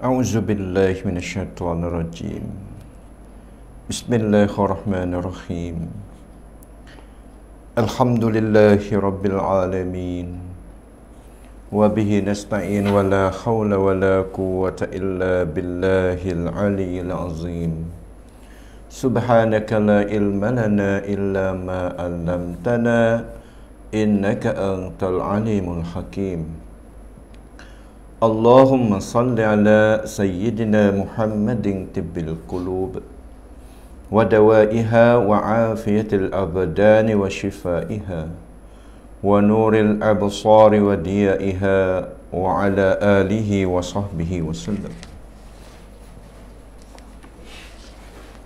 A'udzu billahi minasyaitonir rajim. Bismillahirrahmanirrahim. Alhamdulillahi rabbil alamin. Wa bihi nasta'in wa la hawla wa la quwwata illa billahil aliyyil azim. Subhanaka la ilma lana illa ma 'allamtana innaka antal alimul hakim. اللهم صل على سيدنا محمد طب القلوب ودوائها وعافية الأبدان وشفائها ونور الأبصار وديائها وعلى آله وصحبه وسلم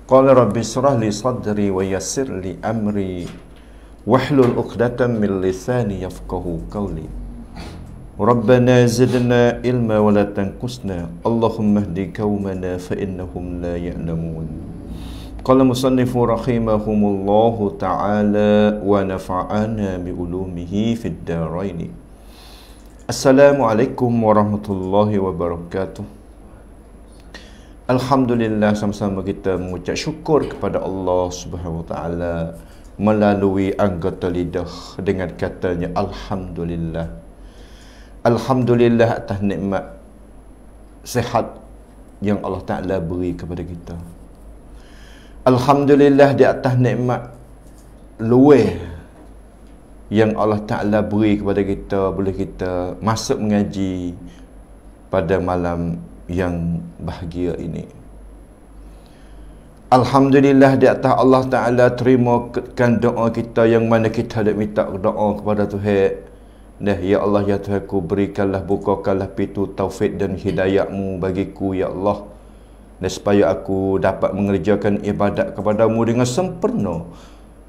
قال رب اشرح لي صدري ويسر لي أمري واحلل عقدة من لساني يفقه قولي ربنا زدنا علما ولا تنقصنا اللهم اهد قومنا فانهم لا يعلمون قال المصنف رحمهم الله تعالى ونفعنا بعلومه في الدارين السلام عليكم ورحمة الله وبركاته Alhamdulillah sama-sama kita mengucap syukur kepada Allah Subhanahu Wa Taala melalui anggota lidah dengan katanya Alhamdulillah Alhamdulillah atas nikmat sehat yang Allah Ta'ala beri kepada kita. Alhamdulillah di atas nikmat luweh yang Allah Ta'ala beri kepada kita boleh kita masuk mengaji pada malam yang bahagia ini. Alhamdulillah di atas Allah Ta'ala terimakan doa kita yang mana kita ada minta doa kepada Tuhan Dah ya Allah ya Tuhan ku berikanlah bukakanlah pintu taufik dan hidayahmu bagiku ya Allah. Dan supaya aku dapat mengerjakan ibadat kepadamu dengan sempurna.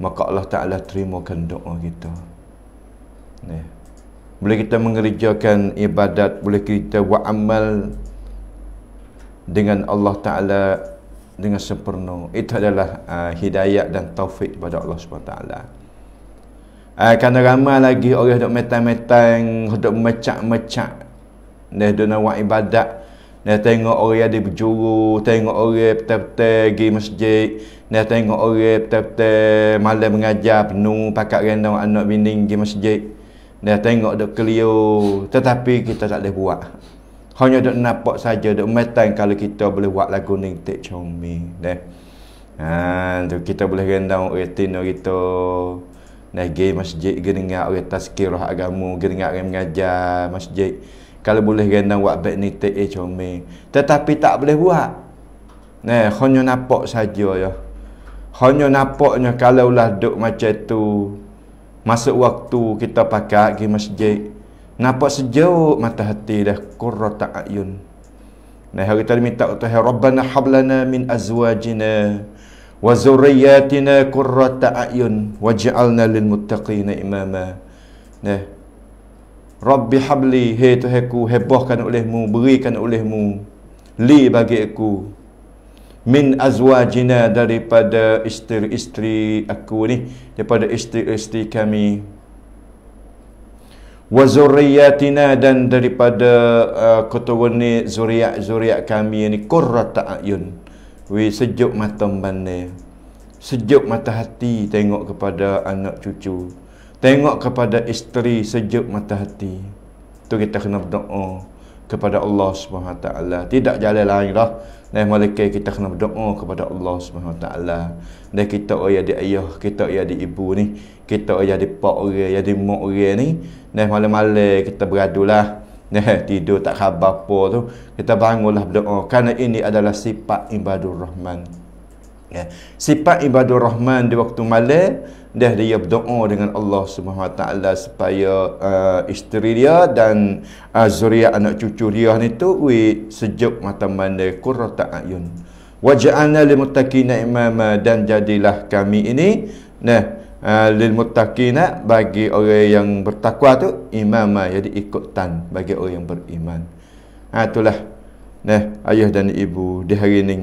Maka Allah Ta'ala terimakan doa kita. Ya. Boleh kita mengerjakan ibadat, boleh kita wa'amal dengan Allah Ta'ala dengan sempurna. Itu adalah uh, ah, hidayah dan taufik kepada Allah Subhanahu Wa Ta'ala. Uh, kerana ramai lagi orang duk metang-metang, duk mecak-mecak. Dia duk nak buat ibadat. Dia tengok orang yang berjuru, tengok orang petai-petai pergi masjid. Dia tengok orang petai-petai malam mengajar penuh pakat rendang anak bini pergi masjid. Dia tengok dok keliru. Tetapi kita tak boleh buat. Hanya dok nampak saja, duk metang kalau kita boleh buat lagu ni, tak comel. Ha, ah, tu kita boleh rendang orang tino kita. Nah, gay masjid, gini dengar orang tazkirah agama, gini dengar orang mengajar masjid. Kalau boleh gendang buat baik ni, tak eh Tetapi tak boleh buat. Nah, hanya nampak saja ya. Hanya nampaknya kalau lah duduk macam tu. Masuk waktu kita pakai pergi masjid. Nampak sejauh mata hati dah kurra ta'ayun. Nah, hari kita minta kata, Rabbana hablana min azwajina. Rabbana hablana min azwajina wa zurriyyatina qurrata a'yun waj'alna lil muttaqina imama nah rabbi habli hai tuhanku hebahkan olehmu berikan olehmu li bagi aku min azwajina daripada isteri-isteri aku ni daripada isteri-isteri kami wa zurriyatina dan daripada uh, keturunan zuriat-zuriat kami ini qurrata a'yun we sejuk mata membanai sejuk mata hati tengok kepada anak cucu tengok kepada isteri sejuk mata hati tu kita kena berdoa kepada Allah swt. tidak jalan lain lah dan malaikat kita kena berdoa kepada Allah swt. taala dan kita oh ya di ayah kita oh di ibu ni kita oh di pak orang ya di mak orang ni dan malam-malam kita beradulah Nah tidur tak khabar apa tu kita bangunlah berdoa kerana ini adalah sifat ibadur rahman ya. sifat ibadur rahman di waktu malam dah dia berdoa dengan Allah Subhanahu Wa Taala supaya uh, isteri dia dan uh, zuriat anak cucu dia ni tu we sejuk mata mandai qurrata ayun waj'alna lil muttaqina imama dan jadilah kami ini nah Ah, lil muttaqina bagi orang yang bertakwa tu imama jadi ikutan bagi orang yang beriman. Ha itulah. Nah, ayah dan ibu di hari ini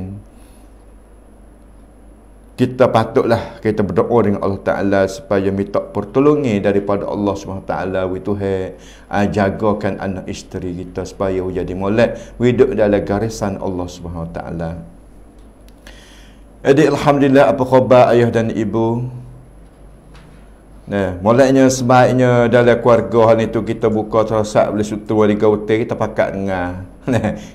kita patutlah kita berdoa dengan Allah Taala supaya minta pertolongan daripada Allah Subhanahu Taala wi ah, jagakan anak isteri kita supaya jadi molek hidup dalam garisan Allah Subhanahu Taala. Jadi alhamdulillah apa khabar ayah dan ibu Nah, mulanya sebaiknya dalam keluarga hal itu kita buka terosak boleh sutu wali gautir kita pakat dengar.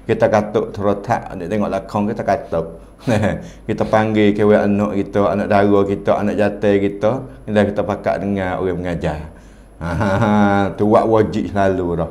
kita katuk terotak nak tengok lakon kita katuk. Nah, kita panggil ke anak kita, anak dara kita, anak jatai kita, dan kita pakat dengar orang mengajar. Ha, ha, ha, tu buat wajib selalu dah.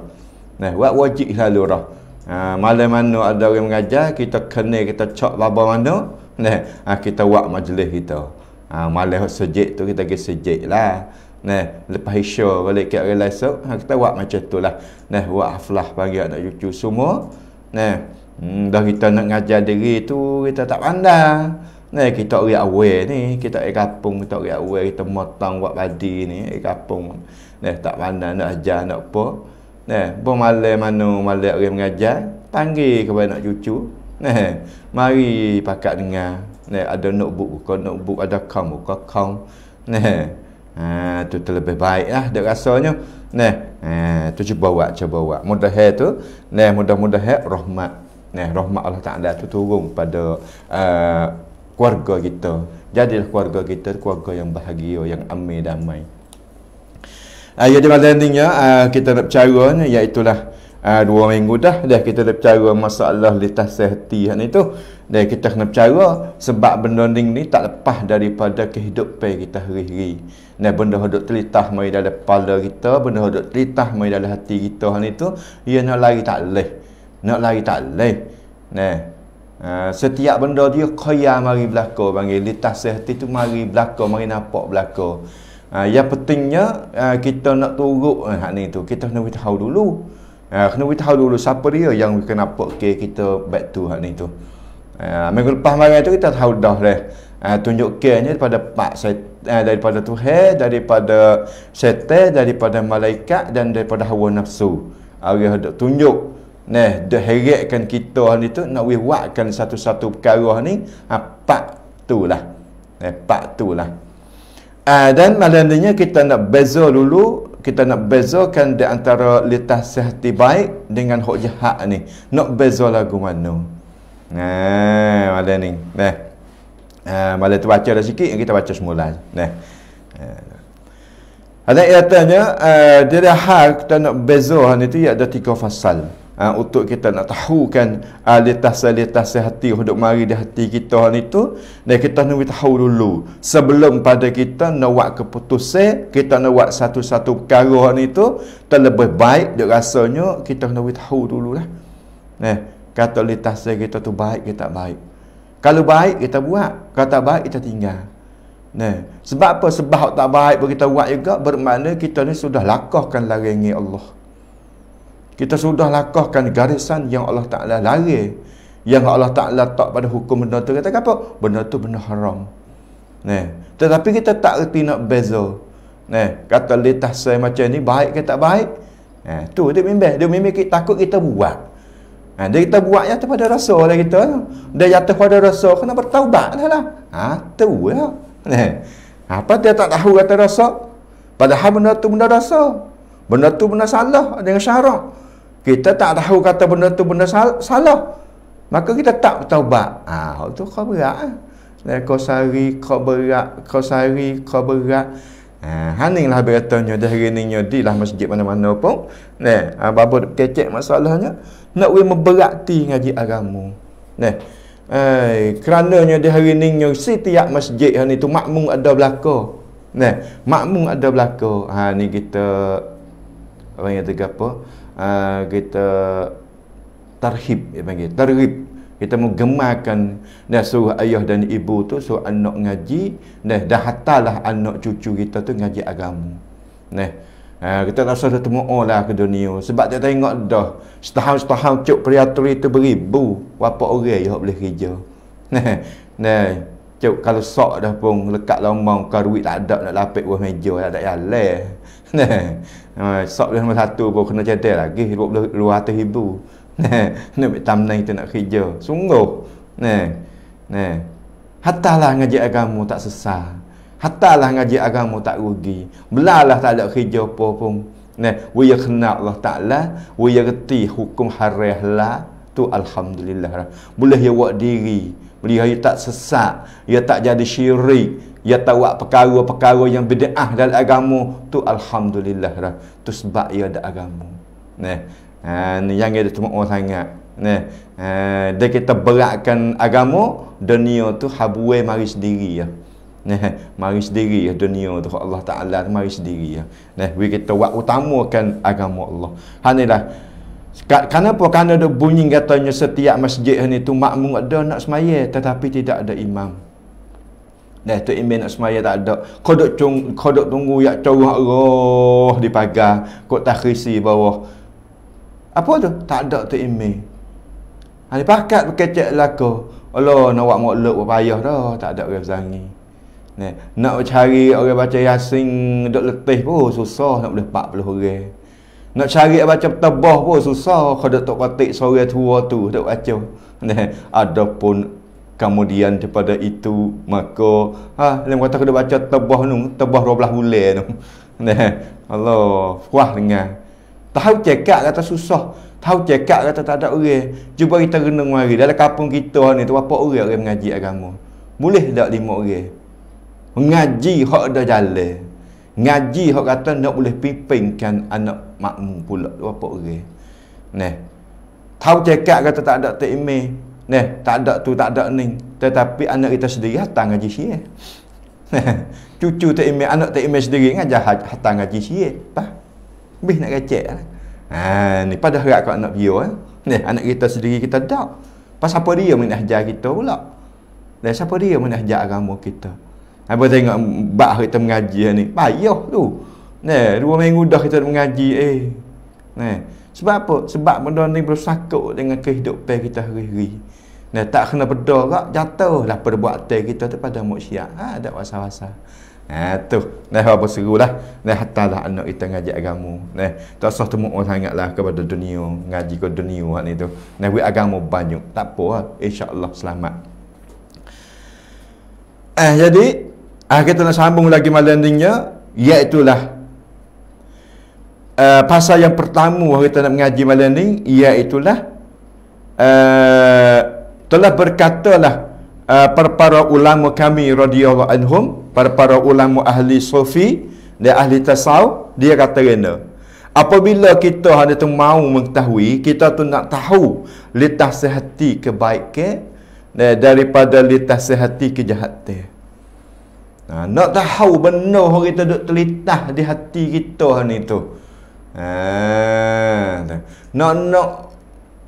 Nah, buat wajib selalu dah. Ha, malam mana ada orang mengajar, kita kena kita cak baba mana. Nah, kita buat majlis kita. Ha, malah sejik tu kita pergi sejik lah. Nah, lepas isya balik ke orang lain ha, kita buat macam tu lah. Nah, buat aflah bagi anak cucu semua. Nah, hmm, dah kita nak ngajar diri tu, kita tak pandai. Nah, kita riak awal ni, kita air kapung, kita riak awal, kita motong buat padi ni, air kapung. Nah, tak pandai nak ajar nak apa. Nah, pun malam mana malam orang mengajar, panggil kepada anak cucu. Nah, mari pakat dengar ne ada notebook ke notebook ada kaum ke kaum ne ha tu terlebih baik lah dia rasanya ne ha ah, tu cuba buat cuba buat mudah tu ne mudah-mudah rahmat ne rahmat Allah Taala tu turun pada uh, keluarga kita jadilah keluarga kita keluarga yang bahagia yang amin damai Ayat uh, yang paling pentingnya uh, ah, kita nak bercara iaitu lah Uh, dua minggu dah dah kita dah bercara masalah litas sehati yang itu dah kita kena bercara sebab benda ni tak lepas daripada kehidupan kita hari-hari dan benda hodok telitah mari dalam kepala kita benda hodok telitah mari dalam hati kita hal itu ia nak lari tak leh nak lari tak leh nah uh, setiap benda dia kaya mari berlaku panggil litas sehati tu mari berlaku mari nampak berlaku uh, yang pentingnya uh, kita nak turut uh, hak ni tu kita nak tahu dulu Uh, kena beritahu dulu siapa dia yang kena put okay, kita back to hak ni tu. Uh, minggu lepas malam tu kita tahu dah leh Uh, ah, tunjuk kiranya daripada pak saya uh, daripada Tuhan, daripada setan, daripada malaikat dan daripada hawa nafsu. Allah uh, tunjuk neh dah heretkan kita hak ni tu nak we satu-satu perkara ni apa tu lah. Eh, pak tu lah. Uh, dan malam kita nak beza dulu kita nak bezakan di antara litah sehati baik dengan hak jahat ni. Nak beza lagu mana? Nah, ada ni. Nah. Ah, uh, tu baca dah sikit, kita baca semula. Nah. Ada ah. yang tanya, ah, dia dah hal kita nak beza ni tu ada tiga fasal. Ha, untuk kita nak tahu kan alitas-alitas ah, hati untuk mari di hati kita ni tu dan kita nak tahu dulu sebelum pada kita nak buat keputusan kita nak buat satu-satu perkara ni tu terlebih baik dia rasanya kita nak tahu dulu lah eh, kata alitas kita tu baik kita tak baik kalau baik kita buat kalau tak baik kita tinggal Nah, sebab apa? Sebab tak baik kita buat juga bermakna kita ni sudah lakahkan larangan Allah kita sudah lakukan garisan yang Allah Ta'ala lari yang Allah Ta'ala tak pada hukum benda tu kata apa? benda tu benda haram ne. tetapi kita tak reti nak beza ne. kata letah saya macam ni baik ke tak baik ne. tu dia mimpi dia mimpi kita, takut kita buat ne. dia kita buat yang tu pada rasa lah kita dia jatuh pada rasa kena bertaubat lah lah ha, tu ya. Lah. ne. apa dia tak tahu kata rasa padahal benda tu benda rasa benda tu benda salah dengan syarat kita tak tahu kata benda tu benda sal salah maka kita tak bertaubat ah ha, tu kau berat ah dan kau sari kau berat kau sari kau berat ha haninglah beratnya dah hari di lah masjid mana-mana pun nah ha, babo kecek masalahnya nak we memberati ngaji agama nah kerana kerananya di hari ini setiap masjid yang itu makmum ada belaka. Nah, makmum ada belaka. Ha ni kita orang yang tegak apa? uh, kita tarhib dia panggil tarhib kita menggemarkan dan suruh ayah dan ibu tu suruh anak ngaji dan dah hatalah anak cucu kita tu ngaji agama nah Ha, kita rasa dah temu lah ke dunia sebab tak tengok dah setahun-setahun cuk priatri tu beribu berapa orang yang boleh kerja nah nah cuk kalau sok dah pun lekat lombang kau duit tak ada nak lapik buah meja tak ada yang leh sok eh, dia nombor satu pun kena cedek lagi dua ratus ribu ni ambil tamnai tu nak kerja sungguh ni ni hatta lah ngaji agama tak sesah hatta lah ngaji agama tak rugi belalah tak ada kerja apa pun ni waya kena Allah Ta'ala waya reti hukum harih lah tu Alhamdulillah boleh ya buat diri dia ya tak sesak dia ya tak jadi syirik Ya tahu apa perkara-perkara yang bid'ah dalam agama tu alhamdulillah lah tu sebab ia ada agama nah eh, yang ada semua orang sangat nah eh, dia kita beratkan agama dunia tu habuai mari sendiri ya nah mari sendiri ya dunia tu Allah taala mari sendiri ya nah we kita buat utamakan agama Allah hanilah Kenapa? Kerana ada bunyi katanya setiap masjid ni tu makmum ada nak semaya tetapi tidak ada imam. Nah, tu imen nak semaya tak ada. Kodok cung, kodok tunggu ya cawah roh di pagar. Kod tak risi bawah. Apa tu? Tak ada tu imen. Hari pakat berkecek laku. Allah nak buat makhluk berpayah dah. Tak ada orang zangi. Nah, nak cari orang baca yasin duduk letih pun susah nak boleh 40 orang. Nak cari baca tabah pun susah. Kodok tak patik sore tua tu duduk baca. Nah, ada pun kemudian daripada itu maka ha ah, lain kata kena baca tebah nu tebah 12 bulan nu Allah kuah dengar tahu cekak kata susah tahu cekak kata tak ada orang cuba kita renung mari dalam kampung kita ni tu berapa orang yang mengaji agama boleh tak lima orang mengaji hak dah jalan ngaji hak kata nak boleh pimpinkan anak makmum pula berapa orang nah tahu cekak kata tak ada takmir ni tak ada tu tak ada ni tetapi anak kita sendiri hatang ngaji sia cucu tak imej anak tak imej sendiri ngaji kan, hatang ngaji sia apa lebih nak kecek lah. ha ni pada harap kau anak dia eh ni anak kita sendiri kita tak pas apa dia menajar kita pula dan siapa dia menajar agama kita apa tengok bab kita mengaji ni payah tu ni dua minggu dah kita mengaji eh ni sebab apa? Sebab benda ni bersakut dengan kehidupan kita hari-hari. Nah, tak kena berdoa kak, jatuh lah perbuatan kita tu pada maksiat. Ha, ada wasa-wasa. Ha, tu. Nah, apa seru lah. Nah, hatalah anak kita ngaji agama. Nah, tak sah temuk orang sangat lah kepada dunia. Ngaji ke dunia lah ni tu. Nah, buat agama banyak. Tak apa lah. InsyaAllah selamat. Eh, jadi, ah kita nak sambung lagi malam ni. Ya. Iaitulah uh, pasal yang pertama kita nak mengaji malam ni ialah uh, eh, telah berkatalah uh, eh, para para ulama kami radhiyallahu anhum para para ulama ahli sufi dan ahli tasawuf dia kata kena apabila kita hendak tu mau mengetahui kita tu nak tahu letak sehati kebaikan eh, daripada letak sehati kejahatan Nah, ha, nak tahu benar orang kita duk telitah di hati kita ni tu. Ha, nak nak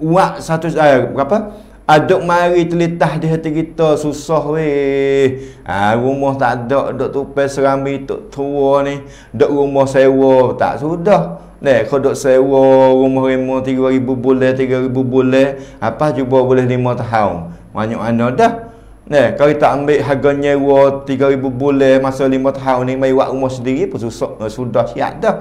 uak satu eh, apa? Aduk mari telitah di hati kita susah weh. Ha, rumah tak ada, duk tupai serambi tok tua ni. Duk rumah sewa tak sudah. Nek, kau duk sewa rumah lima, tiga ribu boleh, tiga ribu boleh. Apa cuba boleh lima tahun. Banyak mana dah. Nek, kau tak ambil harga nyewa tiga ribu boleh masa lima tahun ni, mai buat rumah sendiri pun susah. Sudah siap dah.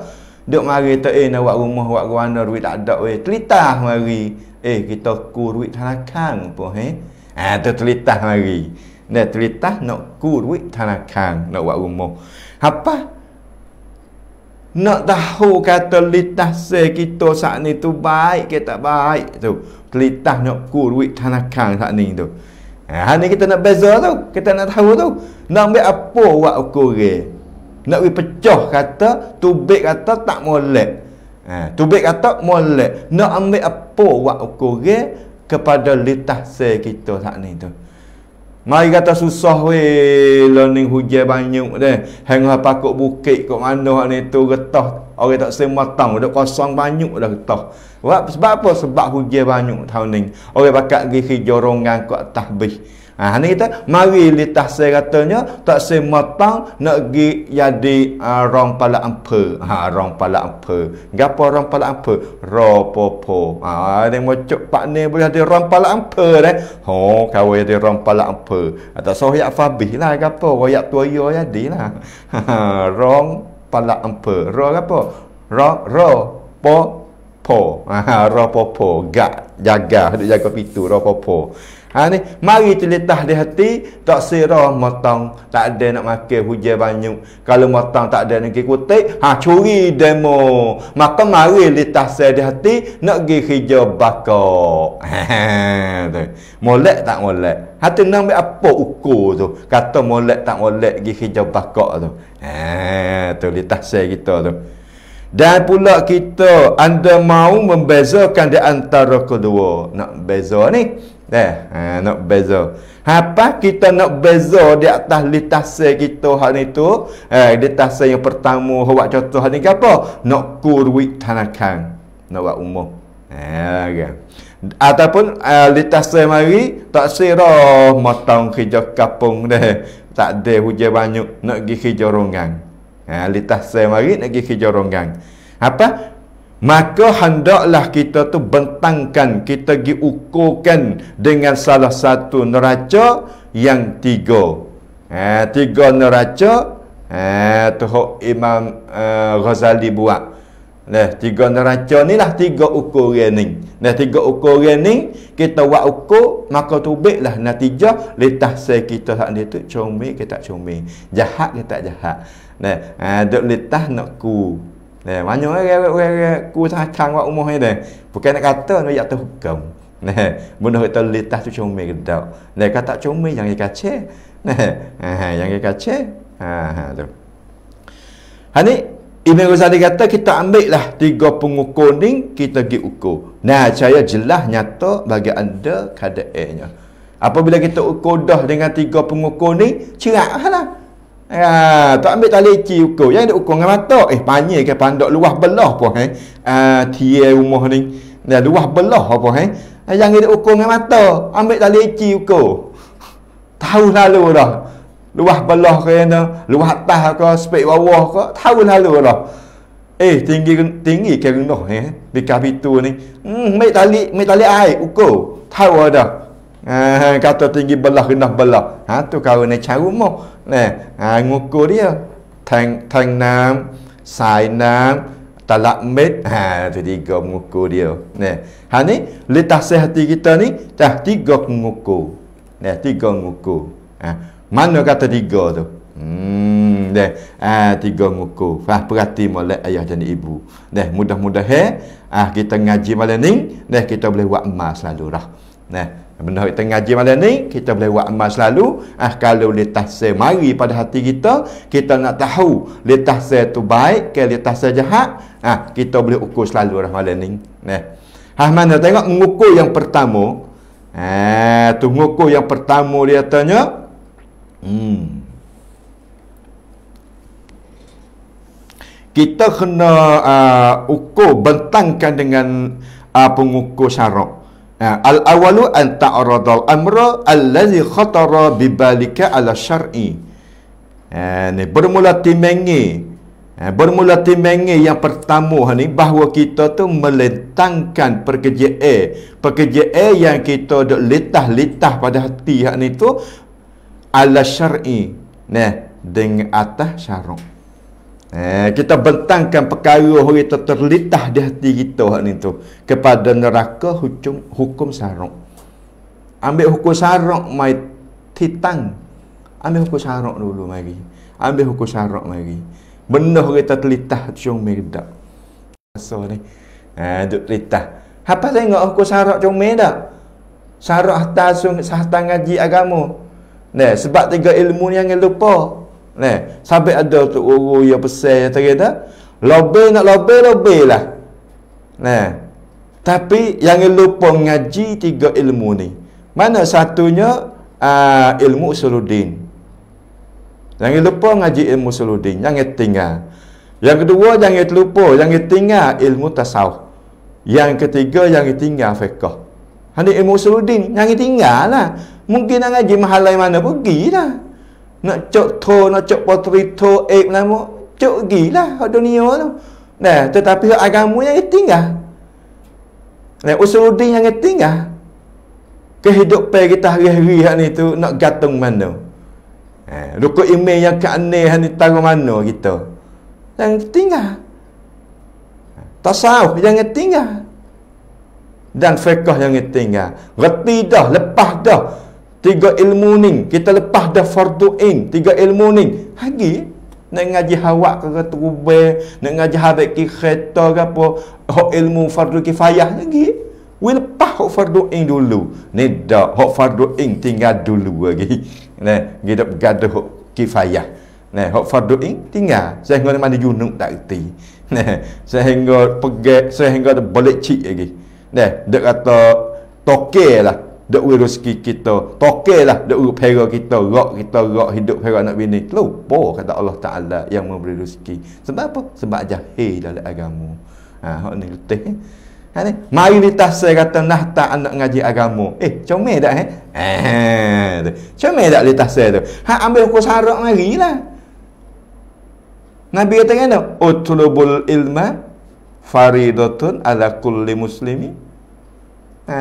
Duk mari tu eh nak buat rumah buat guana duit tak ada weh. Telitah mari. Eh kita ku duit tanakan pun eh. Ah tu telitah mari. Ne telitah nak ku duit tanakan nak buat rumah. Apa? Nak tahu kata litah se kita saat ni tu baik ke tak baik tu. Telitah nak ku duit tanakan saat ni tu. Ha ni kita nak beza tu. Kita nak tahu tu. Nak ambil apa buat ukur dia nak we pecah kata tubik kata tak molek ha, tubik kata molek nak ambil apa wak ukure kepada litah se kita saat ni tu mari kata susah we learning hujan banyak deh hang apa bukit kok mana hak ni tu getah orang tak semua tang dak kosong banyak dah getah sebab apa sebab hujan banyak tahun ni orang pakak gigi jorongan kok tahbih Ha, ini kita mari litah saya katanya tak saya matang nak pergi jadi uh, ha, orang pala ampe. Ha, orang pala ampe. Gapa orang pala ampe? Ropopo. Ha, ini macam pak ni boleh jadi rong pala ampe. Eh? Ho, kau jadi rong pala ampe. Ha, tak sahaja fabih lah. gapo, Wayak tua ya jadi lah. Ha, ha orang pala ampe. Ro gapo, Ro, ro, po, po. Ha, ha ro, po, po. Gak, jaga. Duk jaga pintu, ro, po, po. Ha ni, mari telitah di hati, tak sira motong, tak ada nak makan hujan banyak. Kalau motong tak ada nak pergi kutik, ha curi demo. Maka mari litah saya di hati, nak pergi hijau bakok. molek tak molek. Hati nang apa ukur tu. Kata molek tak molek pergi hijau bakok tu. Ha tu litah saya kita tu. Dan pula kita anda mahu membezakan di antara kedua. Nak beza ni. Eh, eh nak beza. apa kita nak beza di atas litase kita hal ni tu? Eh, litase yang pertama, buat contoh hari ni apa? Nak kurwik tanakan. Nak buat umur. Eh, ha, okay. Ataupun eh, litase mari, tak sirah matang kerja kapung deh. Tak ada hujan banyak, nak pergi kerja ronggang. Eh, litase mari, nak pergi kerja ronggang. Apa? Maka hendaklah kita tu bentangkan Kita diukurkan dengan salah satu neraca yang tiga ha, Tiga neraca ha, eh, Tuhuk Imam uh, Ghazali buat Nah, tiga neraca ni lah tiga ukuran ni. Nah, tiga ukuran ni kita buat ukur, maka tu lah natijah letak saya kita hak dia tu comel ke tak comel. Jahat ke tak jahat. Nah, ah duk letak nak ku. Nah, wanyo orang ge ge ge ku ta chang wa umoh ne. Bukan nak kata nak ya tu hukum. Ne, bunuh nak tu tu chung me gedo. kata chung yang ge kace. Ne, ha yang ge kace. Ha ha tu. Ha ni Ibn Ghazali kata kita ambil lah tiga pengukur ni kita pergi ukur. Nah, saya jelas nyata bagi anda kada airnya. Apabila kita ukur dah dengan tiga pengukur ni, cerak lah. Ha, tak ambil tali ki ukur. Yang ada ukur dengan mata. Eh, panjir ke pandok luah belah pun. Eh. Uh, tia rumah ni. Ya, luah belah apa. Eh. Ha, yang ada ukur dengan mata. Ambil tali ki ukur. Tahu lalu dah. Luah belah ke yang Luah atas ke. Spek bawah ke. Tahu lalu dah. Eh, tinggi tinggi ke rendah. Eh. Bikah bitu ni. Hmm, ambil tali, ambil tali air ukur. Tahu dah. Uh, kata tinggi belah rendah belah. Ha tu kau ni cara mu. Nah, eh, ha ngukur dia. Tang tang nam, sai nam, talak med. Ha tu tiga ngukur dia. Nah. Eh, ha ni letak sehati kita ni dah tiga ngukur. Nah, eh, tiga ngukur. Ha. Mana kata tiga tu? Hmm, deh. Ah, ha, tiga ngukur. Fah ha, perhati molek ayah dan ibu. Deh, mudah-mudahan ah ha, kita ngaji malam ni, deh kita boleh buat emas selalu lah. Dah. Nah, benda kita ngaji malam ni, kita boleh buat amal selalu. Ah, kalau dia tahsir mari pada hati kita, kita nak tahu dia tahsir tu baik ke dia tahsir jahat, ah, kita boleh ukur selalu dah malam ni. Nah. Ah, mana tengok mengukur yang pertama. Eh, tu mengukur yang pertama dia tanya. Hmm. Kita kena uh, ukur bentangkan dengan uh, pengukur syarab. Ha, Al-awalu an ta'aradal amra Allazi khatara bibalika ala syar'i ha, ni Bermula timengi ha, Bermula timengi yang pertama ni Bahawa kita tu melentangkan pekerja A Pekerja A yang kita dok letah-letah pada hati yang ni tu Ala syar'i Nah, dengan atas syarung Eh, kita bentangkan perkara kita terlitah di hati kita ni tu kepada neraka hukum hukum sarung. Ambil hukum sarok mai titang. Ambil hukum sarok dulu mari. Ambil hukum sarok mari. Benar kita terlitah cung merda. Asal ni. Eh, duk terlitah. Apa tengok hukum sarok cung merda? Sarok atas sung sah tangaji agama. Nah, sebab tiga ilmu ni yang lupa. Ne, sampai ada tu uru ya besar ya terita. lobe nak lobe lobe lah. Ne. Tapi yang lupa ngaji tiga ilmu ni. Mana satunya uh, ilmu usuluddin. Jangan lupa ngaji ilmu usuluddin, jangan tinggal. Yang kedua jangan terlupa, jangan tinggal ilmu tasawuf. Yang ketiga jangan tinggal fiqh. Hanya ilmu usuluddin, jangan tinggal lah. Mungkin nak ngaji mahalai mana pergi dah nak cok tho nak cok potri tho ape lama cok gila hak dunia tu nah tetapi hak agama yang tinggal nah usuluddin yang tinggal kehidupan kita hari-hari hak ni nak gantung mana eh luka imej yang keaneh ni tahu mana kita yang tinggal tasawuf yang tinggal dan fiqh yang tinggal reti dah lepas dah tiga ilmu ni kita lepas dah fardu ain tiga ilmu ni lagi nak ngaji hawa ke kerubai nak ngaji habik ke kereta ke apa hak ilmu fardu kifayah lagi we lepas hak fardu ain dulu ni dah hak fardu ain tinggal dulu lagi ni kita bergaduh hak kifayah ni hak fardu ain tinggal sehingga mana junuk tak erti ni sehingga pegat sehingga balik cik lagi ni dia kata tokel lah dia uruh rezeki kita Tokeh lah Dia uruh pera kita Rok kita Rok hidup pera anak bini Lupa kata Allah Ta'ala Yang memberi rezeki Sebab apa? Sebab jahil dalam agama Ha, hak ni letih eh? Ha ni Mari kita saya kata Nah tak anak ngaji agama Eh, comel tak eh? Eh, comel tak kita saya tu Ha, ambil hukum sarak mari lah Nabi kata kan Utlubul ilma Faridatun ala kulli muslimi Ha,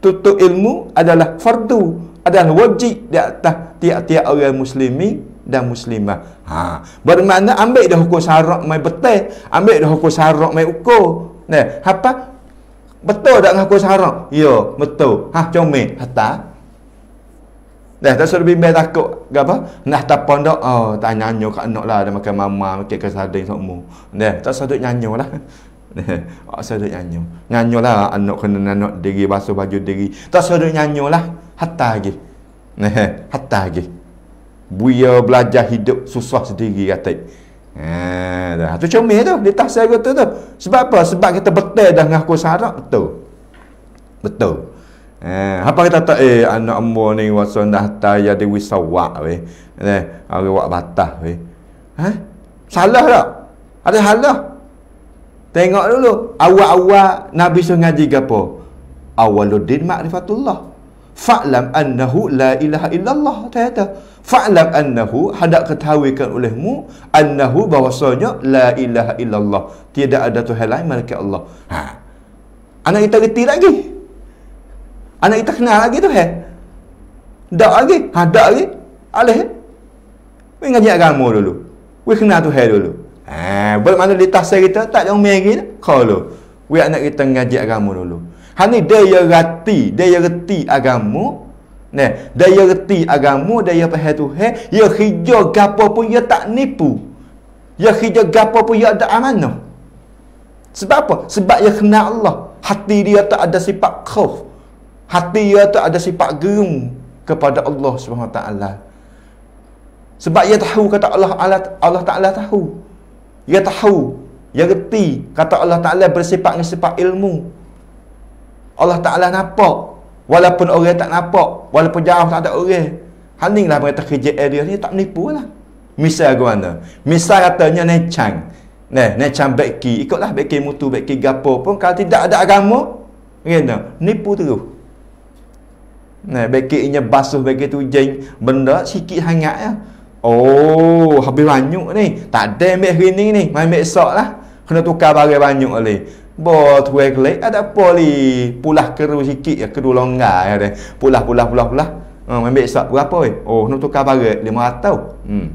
tutup ilmu adalah fardu adalah wajib di atas tiap-tiap orang Muslimi dan muslimah ha bermakna ambil dah hukum syarak mai betul ambil dah hukum syarak mai ukur ne apa betul dak ngaku syarak ya betul ha comel hata Dah tak suruh bimbing takut ke apa? Nah tak pondok. Oh, tak nyanyo kat anak lah. Dia makan mama. Makan kesadeng semua. Dah tak suruh nyanyo lah. Tak sadar nyanyo. Nyanyo lah anak kena anak diri basuh baju diri. Tak sadar nyanyo lah hatta lagi. neh hatta lagi. Buya belajar hidup susah sendiri kata. Ha, tu cuma tu, dia tak saya tu tu. Sebab apa? Sebab kita betul dah ngaku sarak betul. Betul. Eh, apa kita tak eh anak ambo ni waso dah hatta ya di wisawa we. neh, awak batah we. Ha? Salah tak? Ada salah. Tengok dulu Awal-awal Nabi suruh ngaji ke apa? Awaluddin ma'rifatullah Fa'lam annahu la ilaha illallah Tayata Fa'lam annahu Hadap ketahuikan olehmu Annahu bahwasanya La ilaha illallah Tidak ada Tuhan lain Mereka Allah ha. Anak kita reti lagi Anak kita kenal lagi tu eh? Tak lagi Hadap lagi Alih Kita ngaji agama dulu Kita kenal Tuhan dulu Eh, boleh mana di tasir kita tak ada umir lagi kalau we nak kita ngaji agama dulu hari ni dia yang rati dia yang rati agama ne dia yang rati agama dia yang pahal tu he ya hijau gapo pun ya tak nipu ya hijau gapo pun ya ada amanah sebab apa sebab ya kena Allah hati dia tak ada sifat khauf hati dia tak ada sifat gerung kepada Allah Swt. sebab ia tahu kata Allah Allah, Allah taala tahu ia tahu Ia reti Kata Allah Ta'ala bersifat dengan sifat ilmu Allah Ta'ala nampak Walaupun orang tak nampak Walaupun jauh tak ada orang Halinglah mereka kerja area ni Tak menipu lah Misal ke mana Misal katanya Nechang Nah, Nechang Beki Ikutlah Beki Mutu Beki Gapo pun Kalau tidak ada agama Kena Nipu tu. Nah, Beki inya basuh Beki tu jeng Benda sikit hangat ya. Oh, habis banyak ni. Tak ada ambil hari ni ni. Mari ambil esok lah. Kena tukar barang banyak ni. Boleh tu yang kelek ada apa ni? Pulah keru sikit ya, keru longgar ya Pulah pulah pulah pulah. Hmm, um, ambil sok berapa weh? Oh, nak tukar barang 500. Hmm.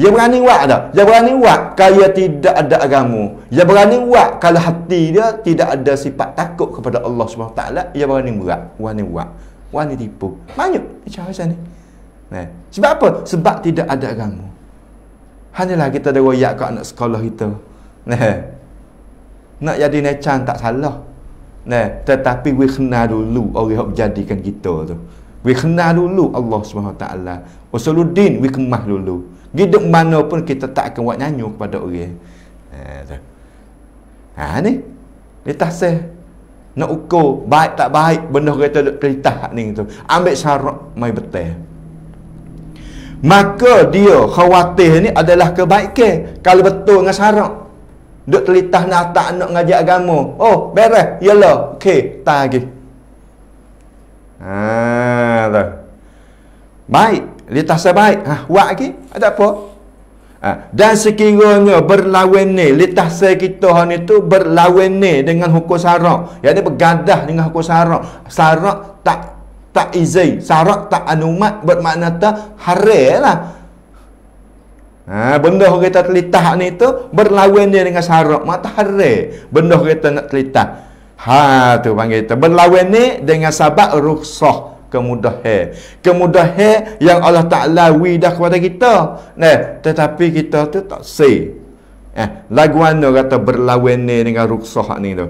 Ya berani buat tak? Ya berani buat kalau tidak ada agama. Ya berani buat kalau hati dia tidak ada sifat takut kepada Allah swt. taala, berani buat. berani buat. Wani tipu. Banyak macam sana ni. Eh. Sebab apa? Sebab tidak ada agama. Hanyalah kita ada royak kat anak sekolah kita. Eh. Nak jadi nechan tak salah. Eh. Tetapi we kenal dulu orang yang jadikan kita tu. We kenal dulu Allah SWT. Usuluddin, we kemah dulu. Hidup mana pun kita tak akan buat nyanyi kepada orang. Eh, ha ni. Ni tahsih. Nak ukur baik tak baik benda kereta duk perintah ni tu. Ambil syarat mai betul maka dia khawatir ni adalah kebaikan kalau betul dengan syarak duk telitah nak tak nak ngajak agama oh beres yalah okey tak lagi ha dah baik litah sebaik ha buat lagi ada ha, apa ha, dan sekiranya berlawan ni Telitah saya kita hari tu berlawan ni dengan hukum syarak yang ni bergadah dengan hukum syarak syarak tak tak izin syarat tak anumat bermakna tak haram lah ha, benda yang kita telitah ni tu berlawan dia dengan syarat mata haram benda yang kita nak telitah ha tu panggil tu berlawan ni dengan sabak rukhsah kemudahan kemudahan yang Allah Ta'ala widah kepada kita nah, tetapi kita tu tak say eh, lagu mana kata berlawan ni dengan rukhsah ni tu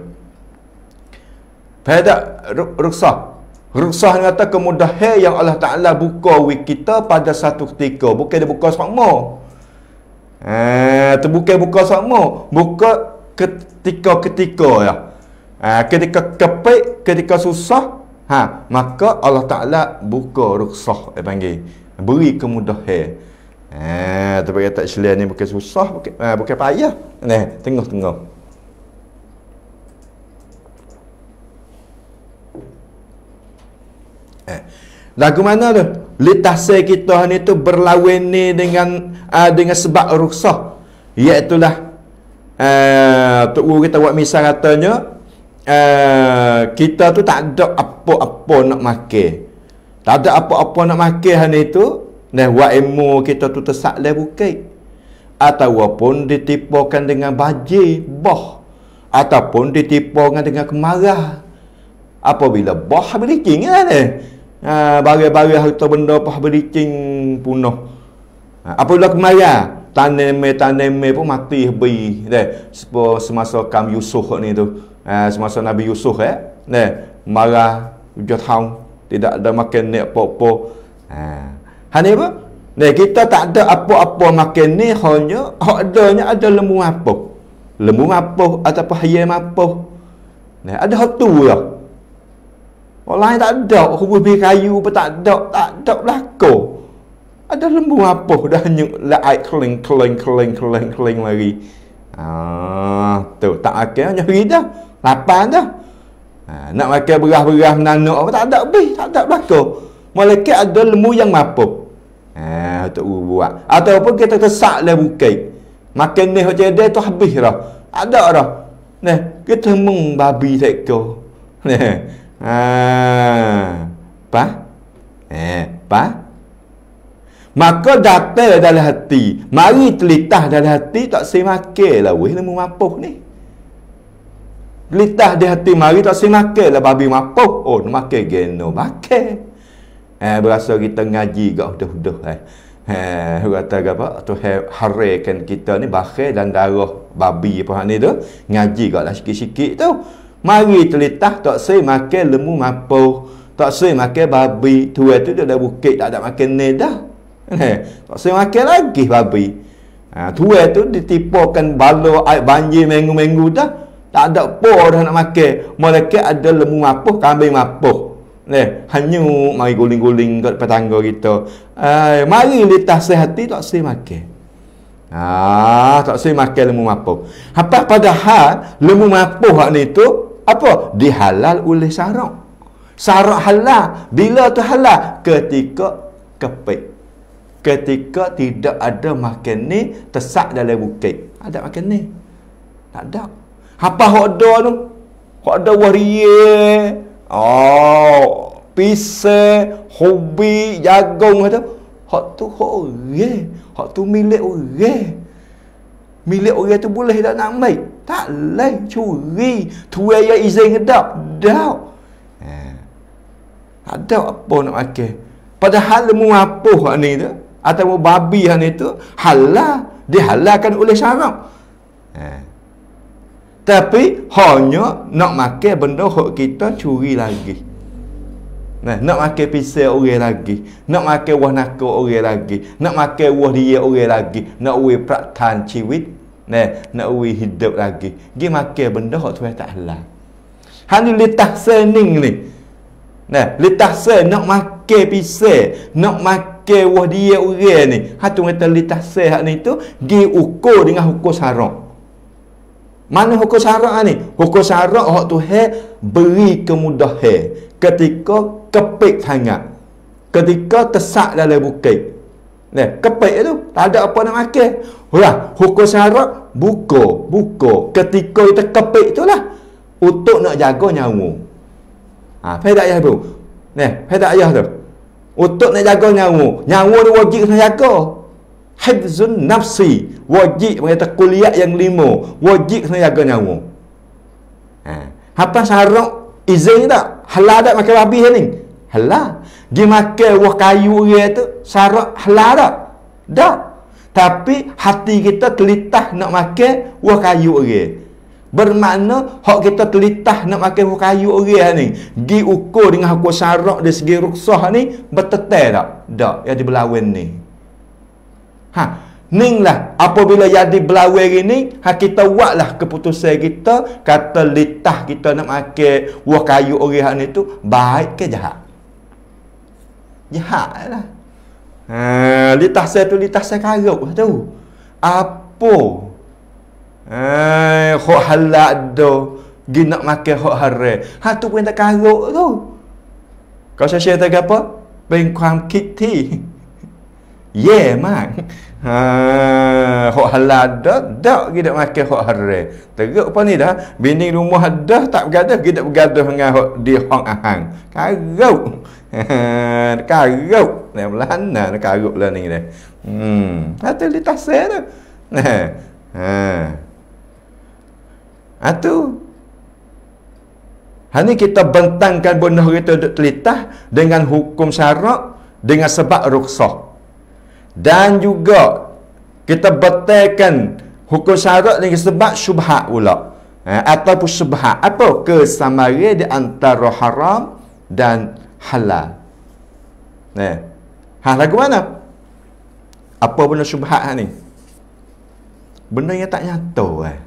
Pada rukhsah Resah dengan kata kemudahan yang Allah Ta'ala buka wik kita pada satu ketika. Bukan dia buka sama. Eh, terbuka buka sama. Buka ketika-ketika ya. Eh, ketika kepek, ketika susah. Ha, maka Allah Ta'ala buka rusah. Dia panggil. Beri kemudahan. Eh, tapi kata Islam ni bukan susah, bukan, eh, bukan payah. Ni, tengok-tengok. Eh. Lagu mana tu? Litase kita ni tu berlawan ni dengan uh, dengan sebab rukhsah. Iaitu lah uh, eh, guru kita buat misal katanya uh, kita tu tak ada apa-apa nak makan. Tak ada apa-apa nak makan hari itu. Nah, buat ilmu kita tu tersak lah bukit. Ataupun ditipukan dengan baji, boh. Ataupun ditipukan dengan kemarah. Apabila boh habis licin kan Eh? ha, bari-bari harta benda pah bericing punah ha, apa dah kemaya tanem tanem pun mati bi deh semasa kam Yusuf ni tu ha, semasa Nabi Yusuf eh deh marah jatuh tidak ada makan ni apa-apa ha hanya apa deh kita tak ada apa-apa makan ni hanya adanya ada lembu apa lembu apa ataupun ayam apa deh ada hatu lah ya? Orang tak ada hubungi bih kayu pun tak ada, tak ada belako. Ada lembu apa dah nyuk lai keling keling keling keling keling lagi. Ah, tu tak akan okay, nyeri dah. Lapan dah. Ah, nak makan beras-beras menanuk apa tak ada bih, tak ada belako. Malaikat ada lembu yang mampu. Ah, tak buat. Ataupun kita tersak lah bukit. Makan ni macam dia tu habis dah. Ada dah. Nah, kita mung babi tak kau apa? Ah. Eh, apa? Maka datang dari hati. Mari telitah dari hati tak semakil lah. Weh, lemu mapuh ni. Telitah di hati mari tak semakil lah. Babi mapuh. Oh, nak makil geno. Makil. Eh, berasa kita ngaji gak huduh-huduh eh. Eh, kata apa? Tu harikan kita ni bakhil dan darah babi pun ni tu. Ngaji gak lah sikit-sikit tu mari telitah tak sui makan lemu mapo tak sui makan babi tu itu dia dah bukit tak ada makan ni dah eh, tak sui makan lagi babi ha, tu itu ditipukan bala air banjir minggu-minggu dah tak ada apa orang nak makan mereka ada lemu mapo kambing mapo Eh, hanya mari guling-guling kat petangga kita. Eh, mari litah sehati tak sih makan. Ah, tak sih makan lemu mapuh. Apa padahal lemu mapuh hak ni tu apa dihalal oleh syarak syarak halal bila tu halal ketika kepik ketika tidak ada makan ni tersak dalam bukit ada makan ni tak ada apa hok ada tu hok ada warie oh pise hobi jagung ada hok tu hok orang hok tu milik orang milik orang tu boleh tak nak mai tak lain curi tu ayah izin hidup dah eh. ada apa nak makan padahal mu apa hak tu atau babi hak tu halal dihalalkan oleh syarak eh. tapi hanya nak makan benda hak kita curi lagi Nah, nak makan pisau orang lagi, nak makan wah nakal orang lagi, nak makan wah dia orang lagi, nak wei praktan ciwit Nah, nak uwi hidup lagi. Gi makan benda hak Tuhan tak halal. Han ni litah sening ni. Nah, litah sen nak makan pisang, nak makan wah dia orang ni. Ha tu kata litah sen hak ni tu gi ukur dengan hukum sarang. Mana hukum sarang ni? Hukum sarang hak Tuhan beri kemudahan ketika kepik sangat. Ketika tersak dalam bukit. Nah, kepik tu. Tak ada apa nak makan. Hulah, hukum syarat buka, buka. Ketika itu kepik itulah Untuk nak jaga nyawa. Ha, faham tak ayah tu? Ni, faham tak ayah tu? Untuk nak jaga nyawa. Nyawa tu wajib nak jaga. Hibzun nafsi. Wajib, mengata kuliah yang lima. Wajib nak jaga nyawa. Ha. Apa syarak izin tak? Halal tak makan babi ni? Halal. Dia makan buah kayu dia tu syarat halal tak? Tak. Tapi hati kita telitah nak makan buah kayu dia. Bermakna hak kita telitah nak makan buah kayu dia ni, gi ukur dengan hukum syarak dari segi rukhsah ni betetel tak? Tak. Yang dibelawen ni. Ha, Ninglah apabila jadi belawe ini hak kita buatlah keputusan kita kata litah kita nak makan buah kayu orang ni tu baik ke jahat jahat lah ha, ah, litah saya tu litah saya karuk lah tu apa Eh, hok halak do gina makan hok hare. Ha tu pun tak karuk tu. Kau saya share tak apa? Pen kuam kit ti. Ye Ha hok halak do dak gina makan hok hare. Teruk apa ni dah? Bini rumah dah tak bergaduh, gina bergaduh dengan hok di hong ahang. Karuk. karuk dia melana dia karuk lah ni dia hmm atau dia tasir tu ha atau hanya kita bentangkan benda kita duduk telitah dengan hukum syarak dengan sebab ruksah dan juga kita betulkan hukum syarak dengan sebab syubhat pula ha, ataupun syubhat apa kesamaran di antara haram dan halal. Eh. Ha, lagu mana? Apa benda syubhat ni? Benda yang tak nyata eh.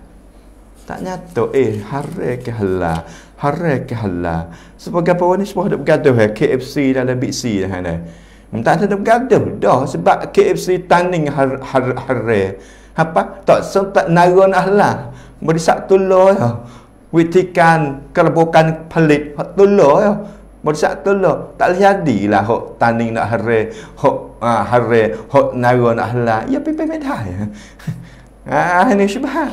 Tak nyata. Eh, hara ke halal. Hara ke halal. Sebab apa orang ni semua ada bergaduh eh. KFC dan Big C dah eh, ni. Kan, eh? Minta tak ada bergaduh dah. Sebab KFC tanding hara. Apa? Tak sentak naruh nak halal. Beri sak tulur ya. Eh? Witikan kelebukan pelit. Tulur ya. Bersak tu lo lah. Tak boleh jadi lah. Hok tanding nak hari. Hok uh, ah, hari. Hok naro nak helah. Ya, pipi medah ya. ah, ini apa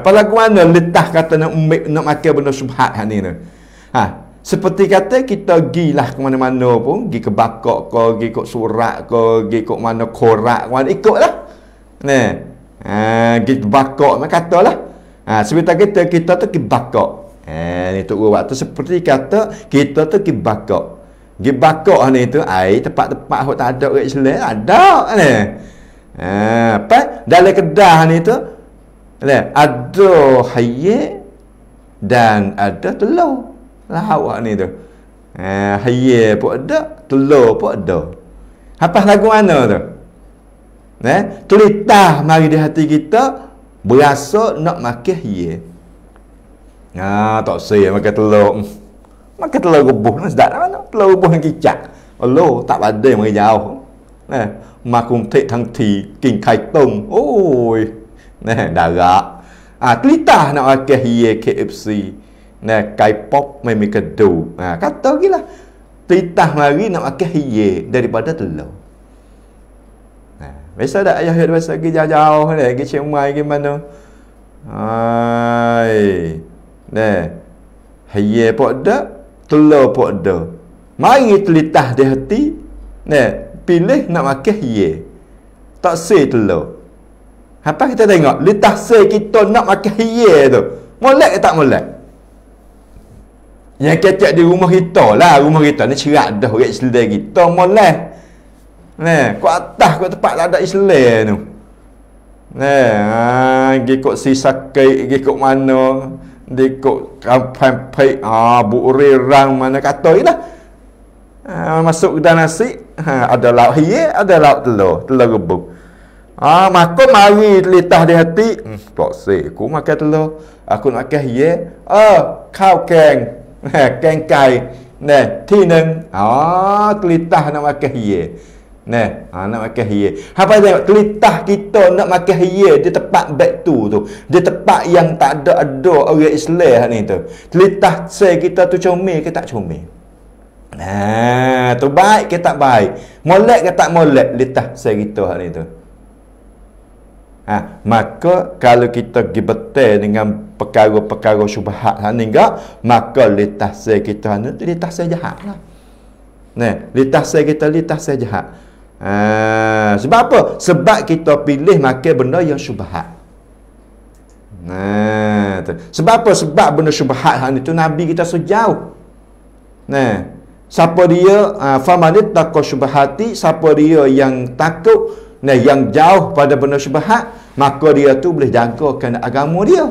Apalagi ah, mana letak kata nak umik, nak makan benda syubhat ni. Ha. Seperti kata kita gi lah ke mana-mana pun. Gi ke bakok ke, ah, gi ke surat ke, gi ke mana korak ke mana. Ikut lah. Ni. Ha, gi bakok mah kata lah. Ha, sebetulnya kita, kita tu ke bakok. Eh, ni tu waktu seperti kata kita tu gibakok. Gibakok ni tu air tempat-tempat hok tak ada orang Islam, ada ni. Eh, apa? Dalam kedah ni tu ni ada haye dan ada telur. Lah awak ni tu. Eh, haye pun ada, telur pun ada. Apa lagu mana tu? Eh, tulitah mari di hati kita berasa nak makan haye. Yeah. Ya, tak sih makan telur. Makan telur rebus nak sedap mana? Telur rebus dengan kicap. Alo, tak ada yang jauh. Nah, eh, makung tek tang ti king kai tong. Oi. Nah, eh, darak. Ah, telita nak akeh ye KFC. Nah, eh, kai pop mai mi kedu. Ah, kata gila. Telita mari nak akeh ye daripada telur. Nah, biasa dak ayah biasa gi jauh-jauh ni, gi cemai gi mana. Ai. Nah, haye pok de, telo pok de. mari telitah di hati ne pilih nak makan haye tak se telo apa kita tengok litah se kita nak makan haye tu molek tak molek yang kita di rumah kita lah rumah kita ni cerak dah orang Islam kita molek ne ku atas ku tempat ada Islam tu Nah, ha, gigi kok sisa kek, gigi mana? di kampai ah, pai ah bu rang mana kata itulah ah, masuk ke dalam nasi ha, ada lauk hie ada lauk telur telur rebus ah makan mari litah di hati hmm, tak se aku makan telur aku nak makan hie ah oh, kau keng keng kai ne ti neng ah litah nak makan hie Nah, ha, nak makan hiye. Apa dia? Kelitah kita nak makan hiye di tempat back to tu. di tempat yang tak ada ada orang Islam ni tu. Kelitah se kita tu comel ke tak comel? Nah, ha, tu baik ke tak baik? Molek ke tak molek kelitah se kita hari ni tu? Ha, maka kalau kita gibetel dengan perkara-perkara syubhat hak ni enggak, maka kelitah se kita ni kelitah se jahat lah. Ne, kelitah se kita kelitah se jahat. Ha, sebab apa? Sebab kita pilih makan benda yang syubhat. Nah, ha, sebab apa? Sebab benda syubhat hang itu nabi kita sejauh. Nah, ha, siapa dia? Ha, Famanit takut syubhati, siapa dia yang takut nah yang jauh pada benda syubhat, maka dia tu boleh kan agama dia.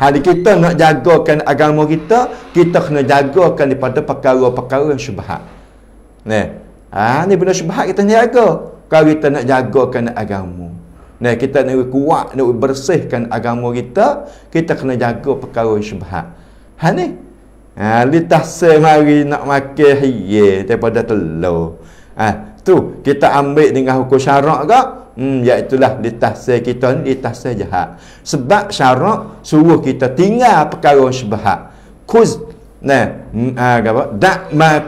Hari kita nak kan agama kita, kita kena jagakan daripada perkara-perkara yang syubhat. Nah, ha. Ha, ni benda syubhat kita niaga. Kalau kita nak jagakan agama. Nah, kita nak kuat, nak bersihkan agama kita, kita kena jaga perkara syubhat. Ha ni. Ha, li mari nak makan hiye daripada telur. Ha, tu kita ambil dengan hukum syarak ke? Hmm, iaitu lah li kita ni li jahat. Sebab syarak suruh kita tinggal perkara syubhat. Kuz Nah, hmm, ah, apa? Dak ma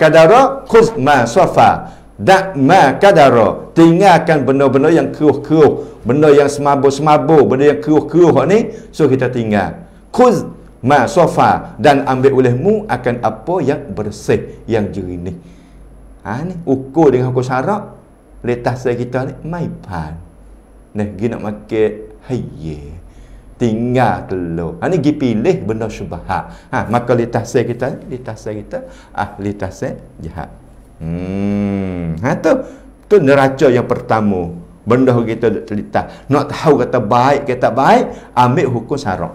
kuz masofa dak ma kadara tinggalkan benda-benda yang keruh-keruh benda yang semabu-semabu benda yang keruh-keruh ni so kita tinggal kuz ma sofa dan ambil olehmu akan apa yang bersih yang jernih ha ni ukur dengan hukum syarak letak saya kita ni mai pan nah gi nak make haye tinggal telur ha ni gi pilih benda syubhat ha maka letak saya kita letak saya kita ah letak saya jahat Hmm. Ha tu, tu neraca yang pertama. Benda kita cerita. Nak tahu kata baik ke tak baik, ambil hukum syarak.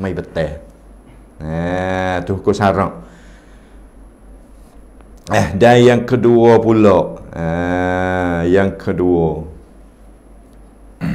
Mai betul. Ha, tu hukum syarak. Eh, dan yang kedua pula. Ha, yang kedua.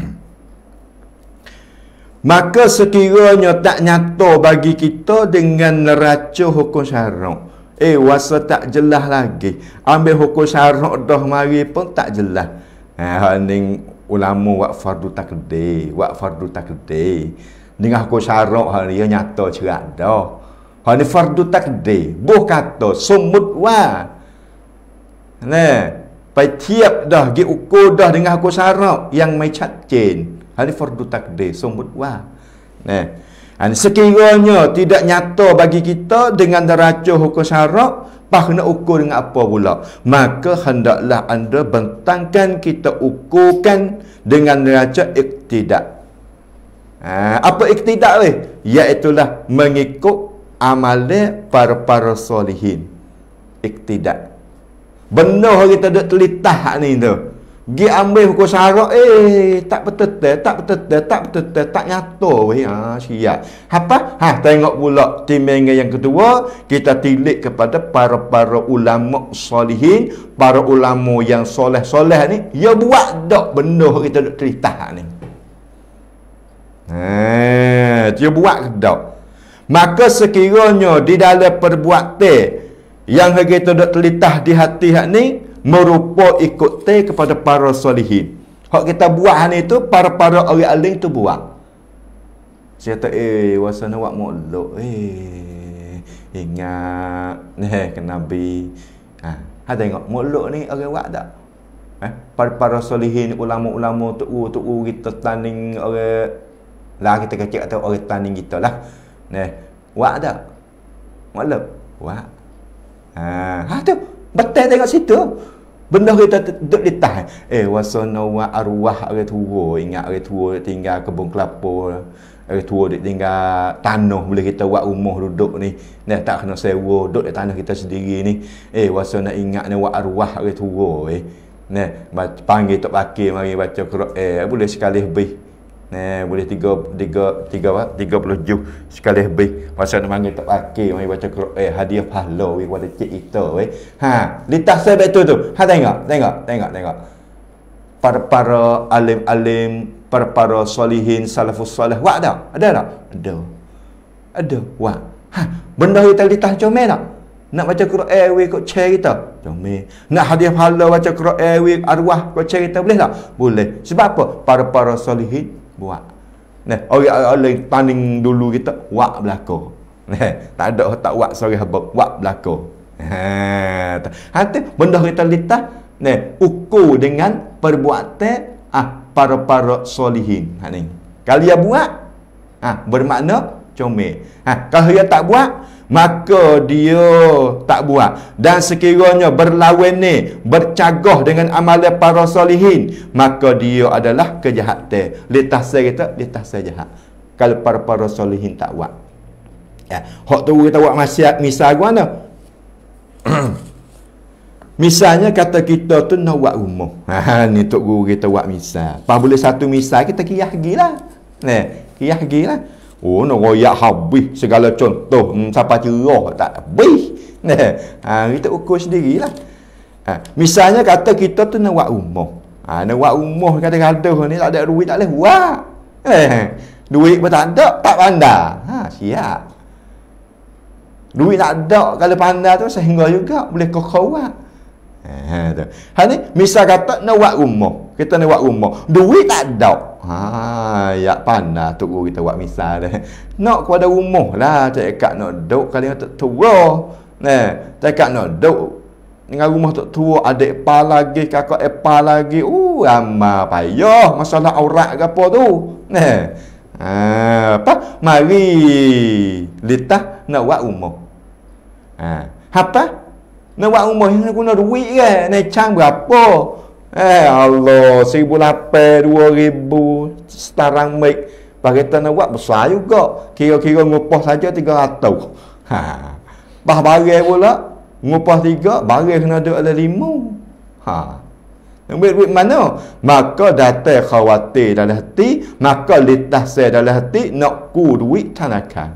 Maka sekiranya tak nyata bagi kita dengan neraca hukum syarak. Eh wasa tak jelas lagi. Ambil hukum syarak dah mari pun tak jelas. Ha eh, ning ulama wak fardu takdir, wak fardu takdir. Dengan hukum syarak dia nyata cerak dah. Hal ini fardu takdir. Boh kata sumut wa. Ne, baik tiap dah gi ukur dah dengan hukum syarak yang mai cat Hal ini ni fardu takdir sumut wa. Ne. Dan ha, sekiranya tidak nyata bagi kita dengan neraca hukum syarak, pah kena ukur dengan apa pula? Maka hendaklah anda bentangkan kita ukurkan dengan neraca iktidak. Ha, apa iktidak ni? Iaitulah mengikut amalnya para-para solihin. Iktidak. Benar kita duduk telitah ni tu. Gi ambil hukum syarak eh tak betul tak betul tak betul tak nyato weh ha siap. Apa? Ha tengok pula timing yang kedua kita tilik kepada para-para ulama solihin, para ulama yang soleh-soleh ni ya buat dak benda kita nak cerita ni. Eh, dia ya buat dak. Maka sekiranya di dalam perbuatan yang kita nak telitah di hati hak ni, merupa ikut te kepada para solihin. Hak kita buat hal itu, para-para orang aling tu eh, buat. Saya tak eh, wasana wak mu'luk, eh, ingat, eh, ke Nabi. Ha, ha tengok, mu'luk ni orang wak tak? Eh, para-para solihin, ulama-ulama, tu'u, tu'u, kita taning orang, lah kita kecil atau orang taning kita lah. Eh, wak tak? Mu'luk? Wak. Ha, ha tu, Betul tengok situ. Benda kita duduk di tahan. Eh, wasana wa arwah orang tua. Ingat orang tua tinggal kebun kelapa. Orang tua tinggal tanah. Boleh kita buat rumah duduk ni. Nah, tak kena sewa. Duduk di tanah kita sendiri ni. Eh, wasana ingat ni wa arwah orang tua. Eh. Nah, panggil tak pakai. Mari baca kerok. Eh, boleh sekali lebih. Ni eh, boleh 3 3 30 juz sekali habis. Masa nak mangga tak pakai mai baca eh hadiah pahala we kepada cik kita we. Ha, litas saya betul tu. Ha tengok, tengok, tengok, tengok. Para para alim-alim, para para solihin, salafus salih. Wah ada? Ada tak? Ada. Ada. Wah. Ha, benda kita litas comel tak? Nak baca Quran eh, we kok cek kita. Jomi. Nak hadiah pahala baca Quran eh, we arwah kok cek kita boleh tak? Boleh. Sebab apa? Para para solihin buat. Nah, orang-orang paling dulu kita wak belako. Nah, tak ada tak wak sore habuk, buat belako. Ha, hati benda kita litah nah uku dengan perbuatan ah para-para solihin. Ha ni. Kalau dia buat, ah bermakna comel. Ha, kalau dia tak buat, maka dia tak buat dan sekiranya berlawan bercagoh dengan amalan para solihin maka dia adalah kejahat teh letah saya kata letah saya jahat kalau para para solihin tak buat ya hok tu kita buat maksiat misal Mana? Misalnya kata kita tu nak buat rumah. Ha, ni tu guru kita buat misal. Pak boleh satu misal kita kiyah gila. Ne, eh, kiyah gila. Oh, nak no, royak habis segala contoh hmm, siapa cerah tak habis. Nah, ha, kita ukur sendirilah. Ha, misalnya kata kita tu nak buat rumah. Ha, nak buat rumah kadang-kadang ni tak ada duit tak boleh buat. duit pun tak ada, tak pandai. Ha, siap. Duit tak ada kalau pandai tu sehingga juga boleh kau kuat. Ha, ha, ha ni, misal kata nak buat rumah. Kita nak buat rumah. Duit tak ada. Ha, ya pan lah tu guru kita buat misal dia. Nak kepada rumah lah tak kat nak duk kali tak tua. Nah, eh, cakap nak duk dengan rumah tak tua adik pa lagi kakak epa lagi. Uh, amar payah masalah aurat ke apa tu. Nah. Eh, ha, apa? Mari kita nak buat rumah. Ha, apa? Nak buat rumah ni guna duit ke? Kan? Naik cang berapa? Eh Allah, dua ribu, sekarang mik bagi tanah buat besar juga. Kira-kira ngupah saja 300. Ha. Bah barang pula ngupah tiga, barang kena ada lima. 5. Ha. Nombor duit mana? Maka datang khawatir dalam hati, maka litas saya dalam hati nak ku duit tanahkan.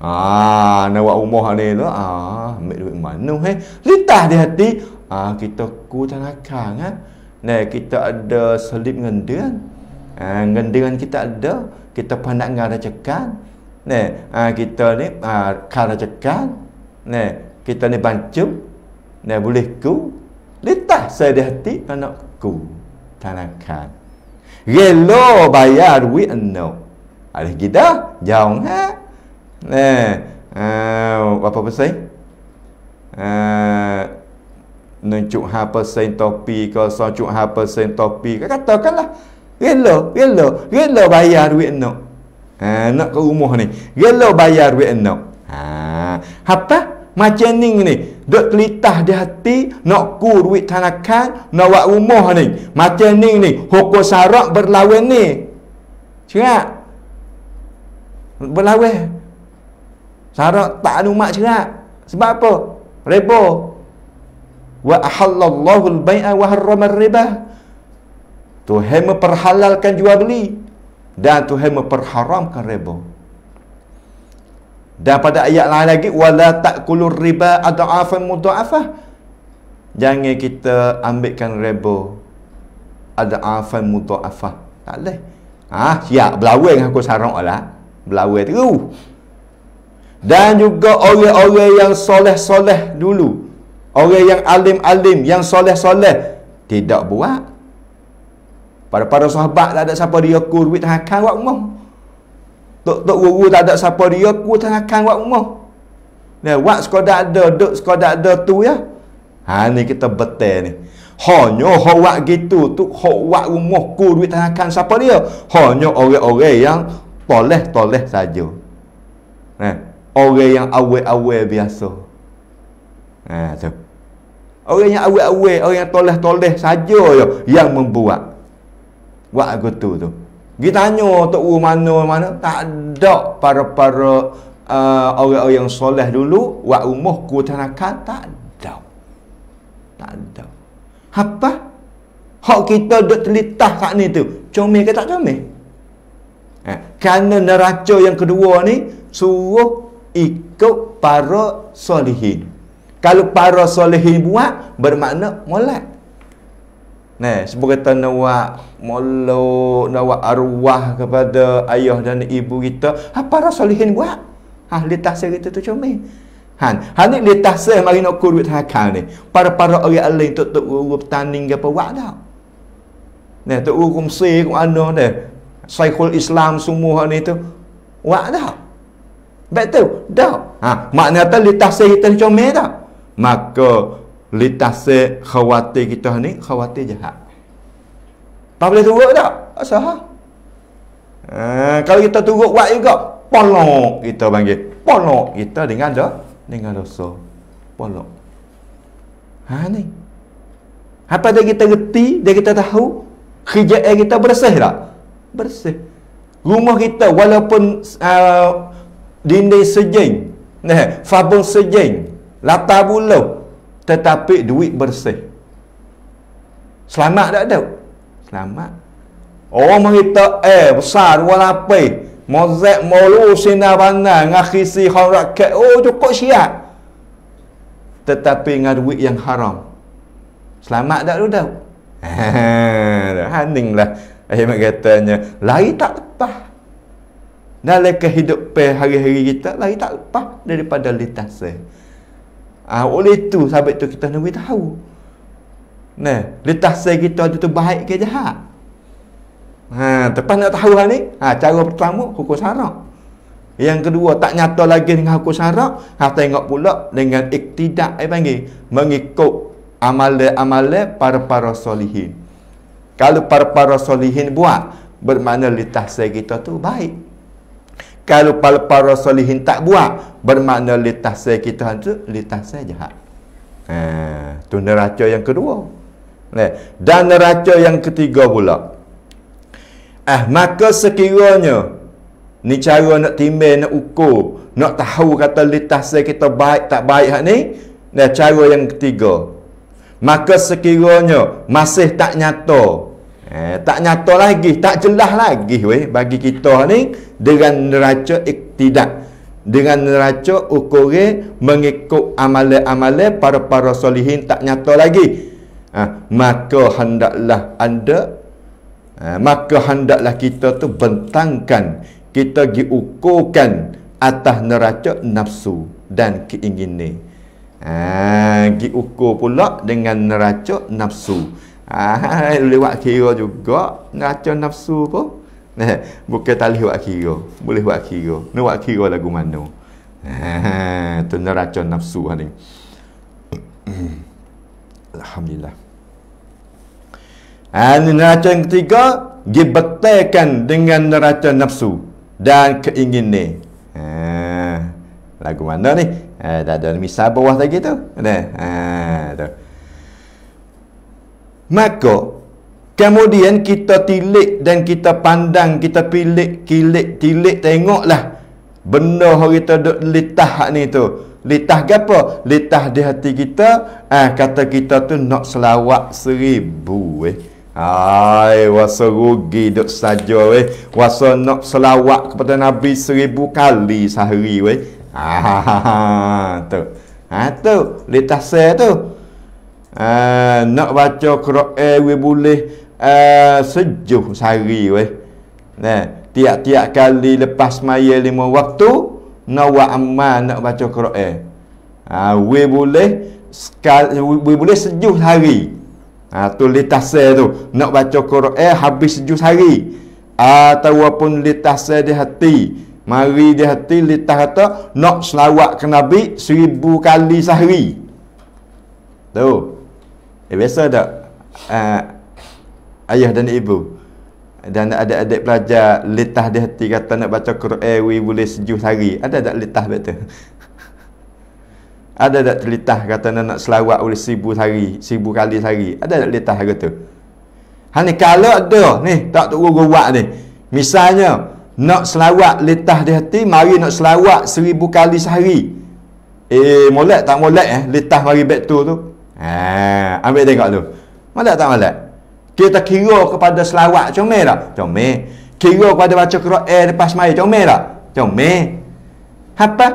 Ah, nak buat rumah ni tu. Ah, ambil duit mana eh? Litah di hati. Ah, kita ku tanah kan. Ha? Nah, kita ada selip ngendian. Ah, gendingan kita ada. Kita pandak ngara cekan. Nah, ah, kita ni ah, kara cekan. Nah, kita ni bancum. Nah, boleh ku. Litah saya di hati anak ku tanah kan. Gelo bayar we know. Alih kita jauh ha? Né? Uh, eh, eh, apa apa sih? Eh, Nunchu ha persen topi ke so chu ha persen topi Kau katakanlah. Gelo, gelo, gelo bayar duit nok. Ha, nak ke rumah ni. Gelo bayar duit nok. Ha, apa? Macam ni ni. Duk telitah di hati nak ku duit tanakan, nak buat rumah ni. Macam ni ni. Hukum syarak berlawan ni. Cengak. Berlawan. Syarat tak ada umat cerak. Sebab apa? Riba. Wa ahallallahu al-bai'a wa harrama riba Tuhan memperhalalkan jual beli dan Tuhan memperharamkan riba. Dan pada ayat lain lagi wala taqulur riba adafan mudafah. Jangan kita ambilkan riba adafan mudafah. Tak leh. Ah, ha, siap belawai dengan aku sarang lah. Belawai terus dan juga orang-orang yang soleh-soleh dulu orang yang alim-alim yang soleh-soleh tidak buat pada para sahabat tak ada siapa dia ku duit tengah kan buat umum tok-tok guru tak ada siapa dia ku tengah kan buat umum dan nah, buat sekadar ada duk sekadar ada tu ya ha ni kita betul ni hanya hok buat gitu tu hok buat rumah ku duit tengah siapa dia hanya orang-orang yang toleh-toleh saja nah orang yang awet-awet biasa. Ha, tu. Orang yang awet-awet, orang yang toleh-toleh saja ya, yang membuat. Buat aku tu tu. Kita tanya Tok Guru mana mana tak ada para-para uh, orang-orang yang soleh dulu buat rumah ku tanakan tak ada. Tak ada. Apa? Hak kita duk telitah saat ni tu. Comel ke tak comel? Eh, kerana neraca yang kedua ni suruh ikut para solihin. Kalau para solihin buat, bermakna molat. Nah, sebagai kata nawak molo, nawak arwah kepada ayah dan ibu kita, ha, para solihin buat. Ha, letak saya kita tu cuma. Ha, han, han ini letak saya mari nak kurut hakal ni. Para-para orang lain tu tu urup taning ke apa buat tau. Nah, tu urup kumsi, kum anu ni. Saikul Islam semua ni tu. Buat tau. Baik tu, dah. Ha, maknanya tu litas kita ni comel tak? Maka litas khawatir kita ni khawatir jahat. Tak boleh turut tak? Asal ha? Ha, kalau kita turut buat juga, polok kita panggil. Polok kita dengan dah. Dengan dosa. Polok. Ha ni. Apa dia kita reti, dia kita tahu, kerja kita bersih tak? Bersih. Rumah kita walaupun uh, dinding sejeng nah fabung sejeng lata buluh tetapi duit bersih selamat tak tu selamat orang mengita eh besar dua lapai mozek molu sinabana ngakhisi khawrak ke oh cukup siap tetapi dengan duit yang haram selamat tak tu tu hening lah ayat katanya lari tak lepas dalam kehidupan hari-hari kita, lagi tak lepas daripada lintas saya. Ah, ha, oleh itu, sahabat itu kita nak tahu. Nah, lintas saya kita itu baik ke jahat? Ha, tepat nak tahu hal ni? Ha, cara pertama, hukum syarak. Yang kedua, tak nyata lagi dengan hukum syarak. Ha, tengok pula dengan iktidak, saya panggil. Mengikut amalan-amalan para-para solihin. Kalau para-para solihin buat, bermakna lintas saya kita tu baik kalau para para solihin tak buat bermakna litah saya kita hancur litah saya jahat eh, tu neraca yang kedua eh, dan neraca yang ketiga pula eh maka sekiranya ni cara nak timbang nak ukur nak tahu kata litah saya kita baik tak baik hak ni nah, cara yang ketiga maka sekiranya masih tak nyata Eh, tak nyata lagi, tak jelas lagi weh bagi kita ni dengan neraca iktidak. Dengan neraca ukur mengikut amale-amale para-para solihin tak nyata lagi. Ha, maka hendaklah anda ha, maka hendaklah kita tu bentangkan kita diukurkan atas neraca nafsu dan keinginan. Ah, ha, diukur pula dengan neraca nafsu. Ah, lewat kira juga ngaca nafsu pun. Nah, eh, bukan tak lewat kira. Boleh buat kira. Nak buat kira lagu mana? Ha, eh, tu neraca nafsu lah ni. Alhamdulillah. Dan ah, neraca yang ketiga dibetulkan dengan neraca nafsu dan keinginan. Ha, lagu mana ni? Eh, tak eh, ada misal bawah lagi tu. Ha, tu. Maka kemudian kita tilik dan kita pandang, kita pilik, kilik, tilik tengoklah benda hari kita duk litah ni tu. Litah ke apa? Litah di hati kita, ah eh, kata kita tu nak selawat seribu eh. Hai, wasa rugi duk saja weh. Wasa nak selawat kepada Nabi seribu kali sehari weh. Ah, tu. Ah, tu. Litah saya tu uh, nak baca Quran we boleh uh, sejuk sehari we. Nah, tiap-tiap kali lepas maya lima waktu nak buat amal nak baca Quran. Ah uh, we boleh we, boleh sejuk hari, Ah uh, tu litase tu nak baca Quran habis sejuk sehari. Atau pun litase di hati. Mari di hati litah kata nak selawat ke Nabi seribu kali sehari. Tu. Eh, biasa tak uh, ayah dan ibu dan ada adik pelajar letah di hati kata nak baca Quran we boleh sejuk hari. Ada tak letah betul? ada tak terletah kata nak selawat boleh seribu hari, seribu kali sehari. Ada tak letah hari tu? Ha ni kalau ada ni tak tunggu gua ni. Misalnya nak selawat letah di hati mari nak selawat seribu kali sehari. Eh molek tak molek eh letah mari betul tu. Ha, ambil tengok tu. Malak tak malak? Kita kira kepada selawat comel tak? Comel. Kira kepada baca Quran lepas mai comel tak? Comel. Apa?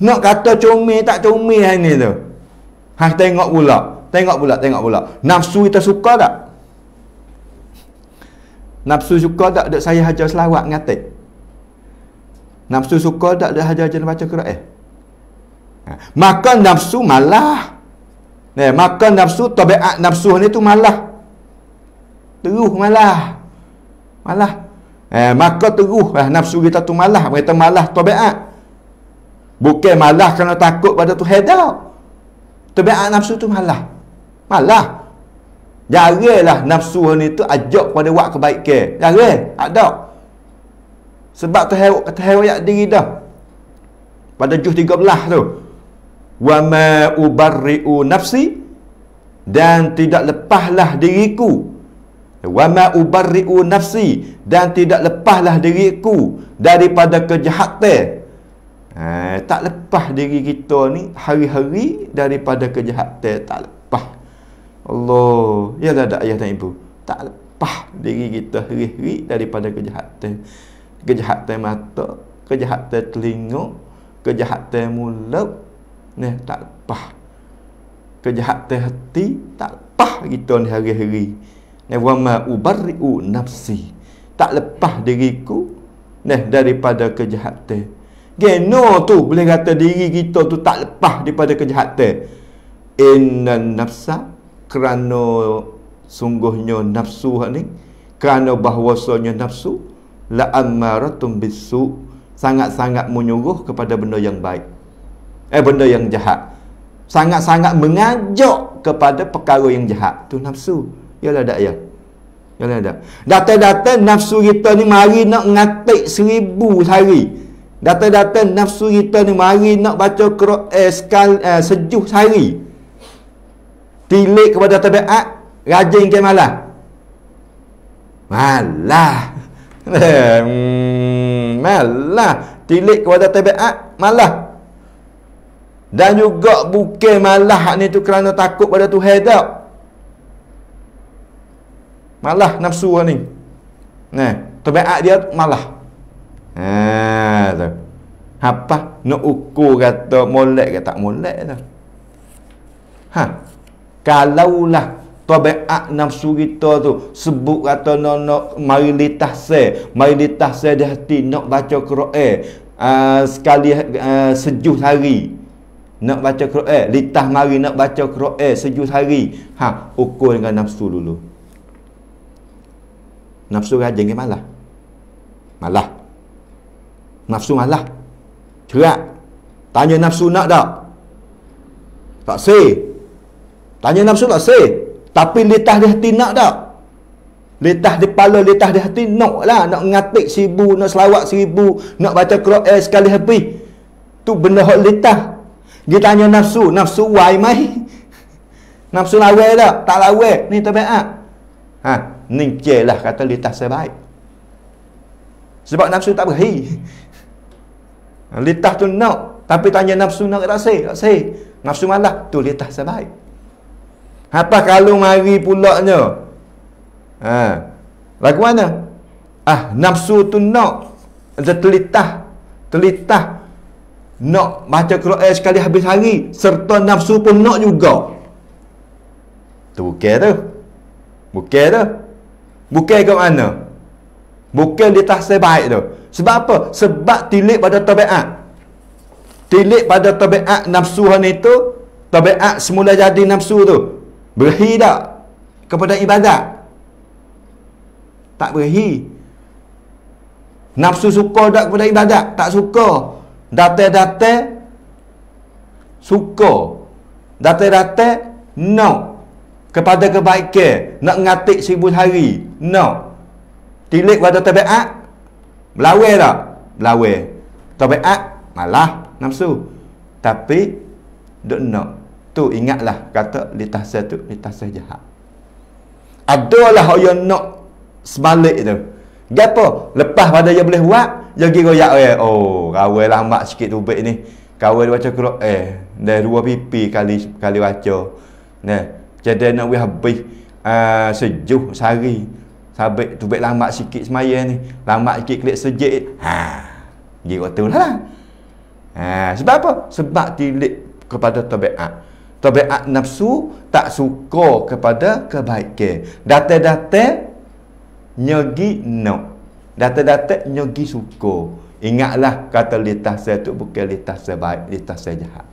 Nak kata comel tak comel hari ni tu. Ha tengok pula. Tengok pula, tengok pula. Nafsu kita suka tak? Nafsu suka tak dak saya hajar selawat ngatik? Nafsu suka tak dak hajar-hajar baca Quran? Ha. Maka nafsu malah Nah, eh, makan nafsu, tabiat nafsu ni tu malah. Teruh malah. Malah. Eh, maka teruh lah nafsu kita tu malah. Kita malah tabiat. Bukan malah kerana takut pada tu hedak. Tabiat nafsu tu malah. Malah. Jarilah nafsu ni tu ajak pada buat kebaikan. Jaril. Ada. Sebab tu hewak, hewak diri dah. Pada juz 13 tu wa ma ubarri'u nafsi dan tidak lepahlah diriku wa ma ubarri'u nafsi dan tidak lepahlah diriku daripada kejahatan ha, tak lepah diri kita ni hari-hari daripada kejahatan tak lepah. Allah ya dah ada ayah dan ibu tak lepah diri kita hari-hari daripada kejahatan kejahatan mata kejahatan telinga kejahatan mulut ni tak lepas kejahatan hati tak lepas kita ni hari-hari ni wa ma ubarri'u nafsi tak lepas diriku ni daripada kejahatan geno tu boleh kata diri kita tu tak lepas daripada kejahatan inna nafsa kerana sungguhnya nafsu ni kerana bahawasanya nafsu la amaratum bisu sangat-sangat menyuruh kepada benda yang baik eh benda yang jahat sangat-sangat mengajak kepada perkara yang jahat tu nafsu Yalah tak ya yalah tak data-data nafsu kita ni mari nak ngatik seribu sehari data-data nafsu kita ni mari nak baca kerok eh, skal, eh, sejuh sehari tilik kepada tabiat rajin ke malah malah hmm, malah tilik kepada tabiat malah dan juga bukan malah ni tu kerana takut pada tu hadap malah nafsu ni nah tabiat dia malah ha tu apa nak ukur kata molek ke tak molek tu ha kalaulah tabiat nafsu kita tu sebut kata nak nak mari litah se mari litah se di hati nak baca Quran uh, sekali uh, sejuh hari nak baca Quran eh, litah mari nak baca Quran sejus hari ha ukur dengan nafsu dulu nafsu rajin ke malah malah nafsu malah cerak tanya nafsu nak tak tak say tanya nafsu tak say tapi litah di hati nak tak Letah di kepala, letah di hati, nak lah. Nak ngatik seribu, nak selawat seribu, nak baca Quran sekali habis. Tu benda hot letah. Dia tanya nafsu, nafsu wai mai. Nafsu lawe tak? Tak lawe. Ni tabiat. Ha, ni jelah kata dia tak sebaik. Sebab nafsu tak berhi. Litah tu nak, tapi tanya nafsu nak rasa, rasa. Nafsu malah tu litah sebaik. Apa kalau mari pulaknya? Ha. Lagu mana? Ah, nafsu tu nak. Dia telitah. Telitah nak baca Quran sekali habis hari serta nafsu pun nak juga tu bukan tu bukan tu bukan ke mana bukan dia tak sebaik tu sebab apa? sebab tilik pada tabiat tilik pada tabiat nafsu ni tu tabiat semula jadi nafsu tu berhi tak? kepada ibadat tak berhi nafsu suka tak kepada ibadat? tak suka Date-date suka. Date-date no. Kepada kebaikan nak ngatik sibul hari. No. Tilik pada tabiat. Melawai tak? Melawai. Tabiat malah nafsu. Tapi dok no. Tu ingatlah kata litasah tu litasah jahat. Adalah orang nak sebalik tu. Gapo? Lepas pada dia boleh buat, Jogi goyak weh. Oh, kawe lah mak sikit tubik ni. Kawe dia baca kurok eh. Dah dua pipi kali kali baca. Nah, jadi nak weh habis uh, ah, sejuk sehari. Sabik tubik lambat sikit semaya ni. Lambat sikit klik sejik. Ha. Gigi kau lah. Ha. sebab apa? Sebab tilik kepada tabiat. Tabiat nafsu tak suka kepada kebaikan. Datang-datang nyogi nak. No data-data nyogi suka ingatlah kata litah saya tu bukan litah saya baik litah saya jahat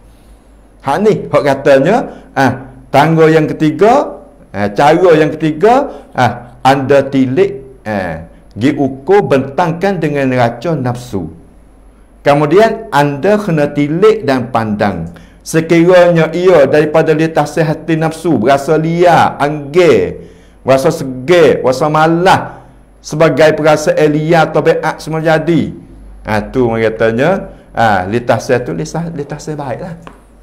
hak ni hak katanya ah tangga yang ketiga ah, cara yang ketiga ah anda tilik ah gi ukur bentangkan dengan neraca nafsu kemudian anda kena tilik dan pandang sekiranya ia daripada litah sehati nafsu berasa liar anggir rasa segar rasa malas sebagai perasa Elia atau Be'ak semua jadi. Ha, tu mengatanya, ha, litah saya tu litah, litah saya baik lah.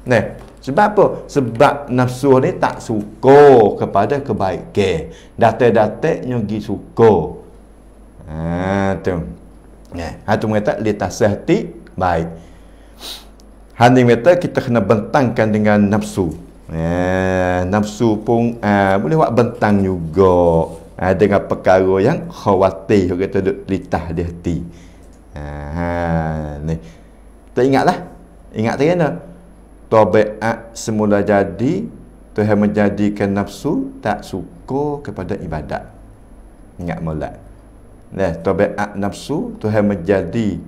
Ne. Sebab apa? Sebab nafsu ni tak suka kepada kebaikan. Datik-datik nyugi suka. Ha, tu. Ne. Ha, tu mengatakan litah saya hati baik. Hanya kata kita kena bentangkan dengan nafsu. Eh, nafsu pun eh, boleh buat bentang juga ha, dengan perkara yang khawatir orang kata duk litah di hati ha, ha ni tak ingatlah ingat tak kena tobat semula jadi Tuhan menjadikan nafsu tak suka kepada ibadat ingat molat nah tobat nafsu Tuhan menjadi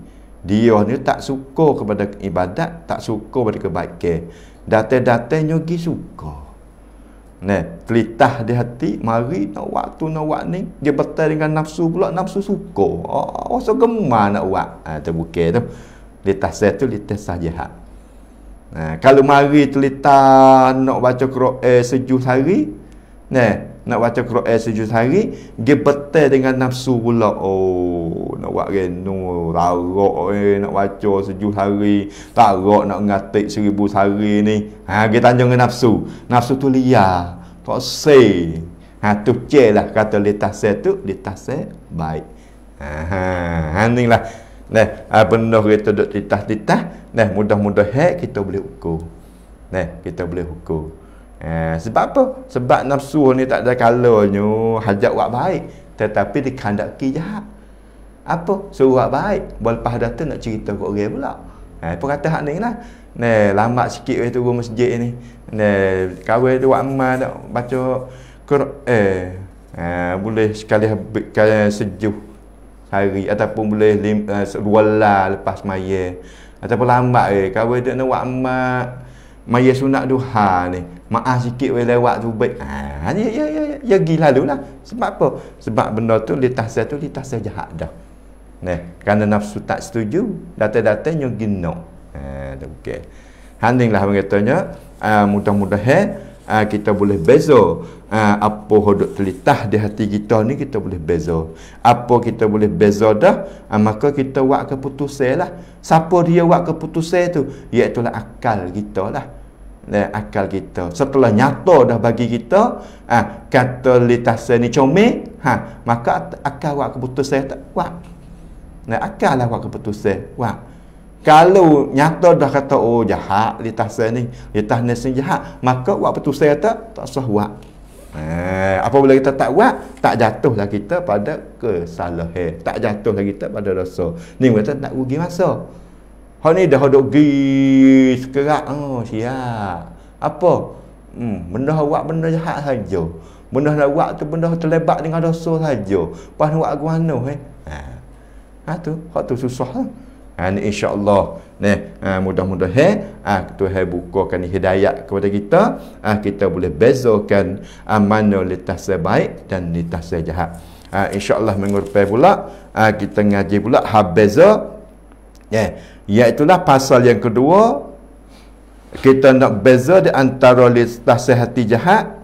dia ni tak suka kepada ibadat tak suka kepada kebaikan datang-datang nyogi suka Nah, telitah di hati mari nak buat tu nak buat ni dia betul dengan nafsu pula nafsu suka oh, oh so gemar nak buat ha, terbuka tu litah saya tu litah sahaja ha, kalau mari telitah nak baca Quran eh, sejuh hari ne nak baca Quran sejuk sehari dia betul dengan nafsu pula oh nak buat renu tarok eh nak baca sejuk hari, tarok nak ngatik seribu hari ni ha dia tanjung dengan nafsu nafsu tu liar tak say ha tu lah kata letah say tu letah say baik ha, ha ha ni lah Nah, ha, benda kita duduk titah-titah Nah, mudah-mudahan kita boleh ukur Nah, kita boleh ukur Eh, sebab apa? Sebab nafsu ni tak ada kalanya hajat buat baik. Tetapi dikandaki jahat. Apa? Suruh so, buat baik. Lepas datang nak cerita kat orang pula. eh, apa kata hak ni lah? Ni, lama sikit waktu turun masjid ni. Ni, kawai tu buat amal nak baca Quran. Eh, eh, boleh sekali habiskan sejuh hari. Ataupun boleh lim, uh, lepas maya. Ataupun lambat eh, kawai tu nak buat amal. Maya sunat duha ni. Maaf sikit boleh lewat tu baik. Ha, ya, ya, ya, ya, ya, gila lalu lah. Sebab apa? Sebab benda tu litah saya tu litah saya jahat dah. Nah, kerana nafsu tak setuju, data-datanya gino. Ha, tu okey. Handing lah mengatanya, uh, ha, mudah-mudahan uh, kita boleh beza uh, apa hodok telitah di hati kita ni kita boleh beza. Apa kita boleh beza dah, uh, maka kita buat keputusan lah. Siapa dia buat keputusan tu? lah akal kita lah eh, akal kita. Setelah nyata dah bagi kita, ah ha, kata litasa ni comel, ha, maka akal buat keputusan tak kuat. Nah, akal lah buat keputusan, kuat. Kalau nyata dah kata, oh jahat litasa ni, litas ni sini jahat, maka buat keputusan tak, tak sah buat. Eh, apa bila kita tak buat, tak jatuhlah kita pada kesalahan. Tak jatuhlah kita pada dosa. Ni kita tak rugi masa. Ha ni dah duk gi sekerat oh siap. Apa? Hmm, benda awak benda jahat saja. Benda nak buat tu benda terlebat dengan dosa saja. Pas nak buat guano eh. Ha. Ha tu, hak tu susah. Ha? Ha, insya Allah, ni ha, mudah-mudahan eh, ha, ha, Tuhan bukakan hidayat kepada kita ha, kita boleh bezakan ha, mana litas sebaik dan litas sejahat ha, Allah mengurpai pula ha, kita ngaji pula habeza ya yeah. Iaitulah pasal yang kedua kita nak beza di antara lita sehati jahat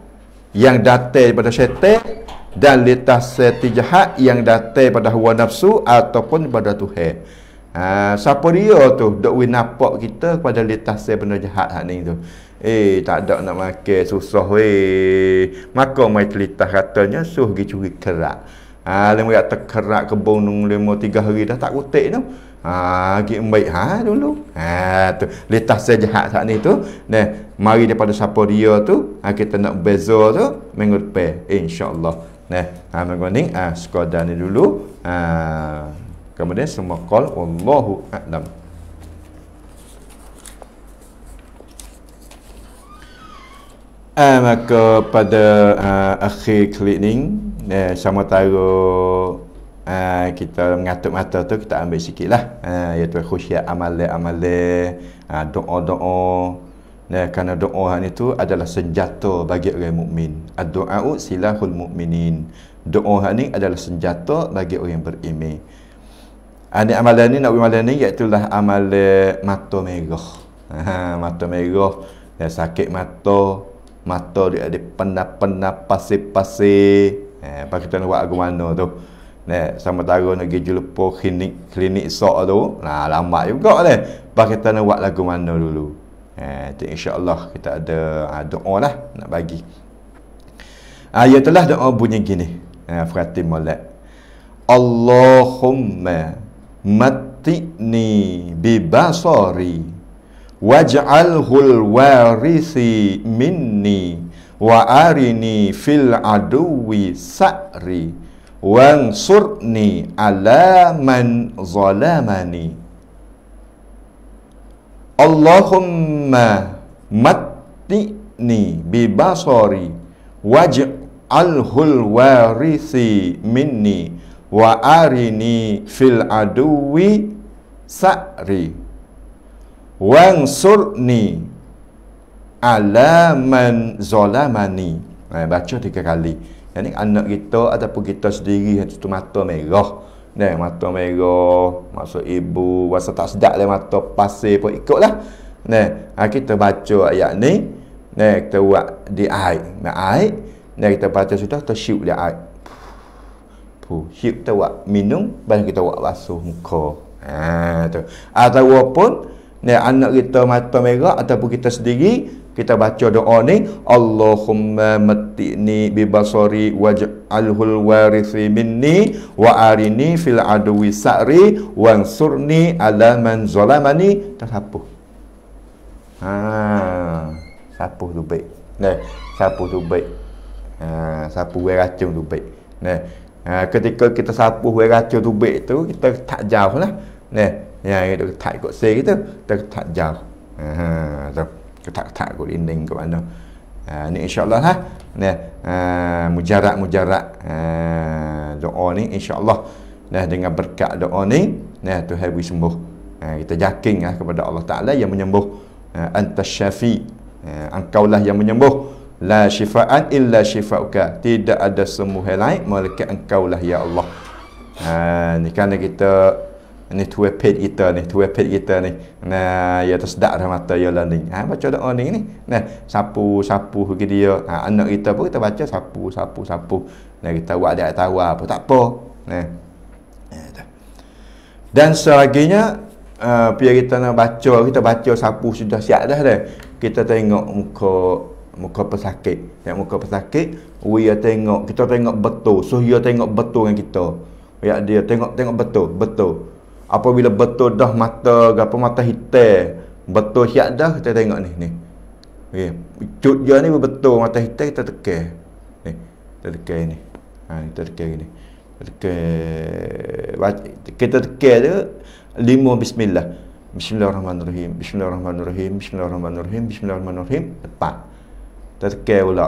yang datai daripada syaitan dan lita sehati jahat yang datai daripada hawa nafsu ataupun daripada Tuhan. Ha, siapa dia tu dok we nampak kita kepada lita se benda jahat hak ni tu. Eh tak ada nak makan susah weh. Maka mai telitah katanya suh gi curi kerak. Ha lemak tak kerak kebun nung lima tiga hari dah tak kutik tu. No? Ha gi baik ha dulu. Ha tu letak saya jahat saat ni tu. Nah, mari daripada siapa dia tu, ha, kita nak beza tu minggu depan insya-Allah. Nah, ha minggu ni ha, sekadar ni dulu. Ha kemudian semua qul wallahu a'lam. Ha, maka pada uh, akhir klinik eh, sama taruh ha, kita mengatuk mata tu kita ambil sikit lah ha, ah, iaitu khusyiat amale amale ha, ah, doa doa Nah, kerana doa ni tu adalah senjata bagi orang mukmin. Doa duau silahul mukminin. Doa ni adalah senjata bagi orang yang beriman. Ini amalan ni nak buat amalan ni iaitu lah amale eh, mata merah. Ha, mata merah, ya, sakit mata, mata dia ada penap-penap pasir-pasir. Ha, eh, pakai tuan buat agama tu ni sama tara nak pergi jumpa klinik klinik sok tu nah lama juga ni pak kita nak buat lagu mana dulu eh insyaallah kita ada ha, doa lah nak bagi ha, ya telah doa bunyi gini ha, Fatim Malak Allahumma matini bi basari waj'alhu warisi minni wa arini fil adwi sa'ri وانصرني على من ظلمني اللهم متني ببصري واجعله الوارث مني وأرني في العدو سأري وانصرني على من ظلمني baca tiga kali Yang Jadi anak kita ataupun kita sendiri itu tu mata merah. Dan mata merah, masuk ibu, rasa tak sedap lah mata pasir pun ikutlah. Nah, ha, kita baca ayat ni. Nah, kita buat di air. Nah, air. Nah, kita baca sudah, kita syuk dia, air. Puh, syuk kita buat minum, banyak kita buat basuh muka. Ha, tu. Ataupun, anak kita mata merah ataupun kita sendiri, kita baca doa ni Allahumma matini bi basari waj'alhul warithi minni wa arini fil adwi sa'ri wansurni ala man zalamani tersapuh ha sapu tu baik ne sapu tu baik ha sapu wei racun tu baik ne ha ketika kita sapu wei racun tu baik tu kita tak jauh lah ne ya itu tak ikut se kita tak jauh ha, ha tu ketak tak ke dinding ke mana. Ah, ha, ni insyaAllah lah. Ha, Mujarak-mujarak ha, ah, doa ni insyaAllah. Nah, dengan berkat doa ni, nah, Tuhan beri sembuh. Ha, kita yakin lah kepada Allah Ta'ala yang menyembuh. Ha, Antas syafi. Ha, engkau lah yang menyembuh. La syifa'an illa syifa'uka. Tidak ada sembuh yang lain. Mereka engkau lah ya Allah. Ha, ni kerana kita ni tuai page kita ni tuai page kita ni nah ya tersedak dah mata ya lah ni ha, baca doa ni ni nah sapu sapu ke dia ha, anak kita pun kita baca sapu sapu sapu nah kita buat dia tahu apa tak apa nah ya, dan selaginya uh, eh, pihak kita nak baca kita baca sapu sudah siap dah dah kita tengok muka muka pesakit tengok muka pesakit we ya tengok kita tengok betul so ya, tengok betul dengan kita ya dia tengok tengok betul betul apabila betul dah mata apa mata hitam betul siap dah kita tengok ni ni okey cut dia ni betul mata hitam kita tekan ni kita tekan ni ha kita tekan ni kita tekan kita tekan dia lima bismillah bismillahirrahmanirrahim bismillahirrahmanirrahim bismillahirrahmanirrahim bismillahirrahmanirrahim tepat kita tekan pula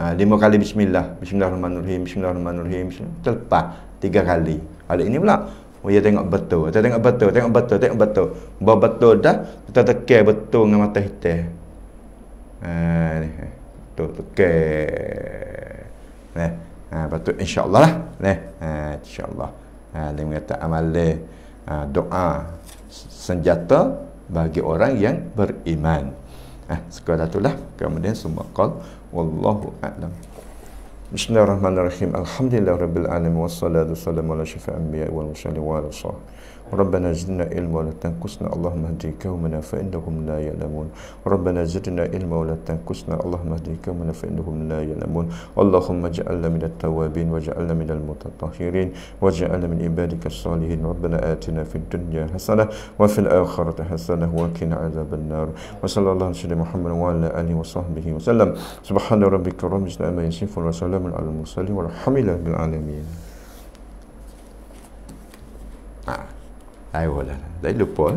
ha, lima kali bismillah bismillahirrahmanirrahim bismillahirrahmanirrahim tepat tiga kali kali ini pula Oh, ya tengok betul. Kita tengok betul, tengok betul, tengok betul. Bawa betul dah, kita tekan betul dengan mata hitam. Ha, ha. Eh, ni. Ha, tu tekan. Eh, ah, betul insya-Allah lah. Eh, eh insya-Allah. Ah, eh, dengan amal doa senjata bagi orang yang beriman. Ah, sekadar itulah. Lah. Kemudian semua qol wallahu a'lam. بسم الله الرحمن الرحيم الحمد لله رب العالمين والصلاة والسلام على شفاء الأنبياء والمرسلين وعلى الصحابة ربنا زدنا علما ولا تنقصنا اللهم اهد قومنا فانهم لا يعلمون ربنا زدنا علما ولا تنقصنا اللهم اهد قومنا فانهم لا يعلمون اللهم اجعلنا من التوابين واجعلنا من المتطهرين واجعلنا من عبادك الصالحين ربنا اتنا في الدنيا حسنه وفي الاخره حسنه وقنا عذاب النار وصلى الله على سيدنا محمد وعلى اله وصحبه وسلم سبحان ربك رب العزه عما يصفون وسلام على المرسلين والحمد لله رب العالمين Aí olha, daí ele pô,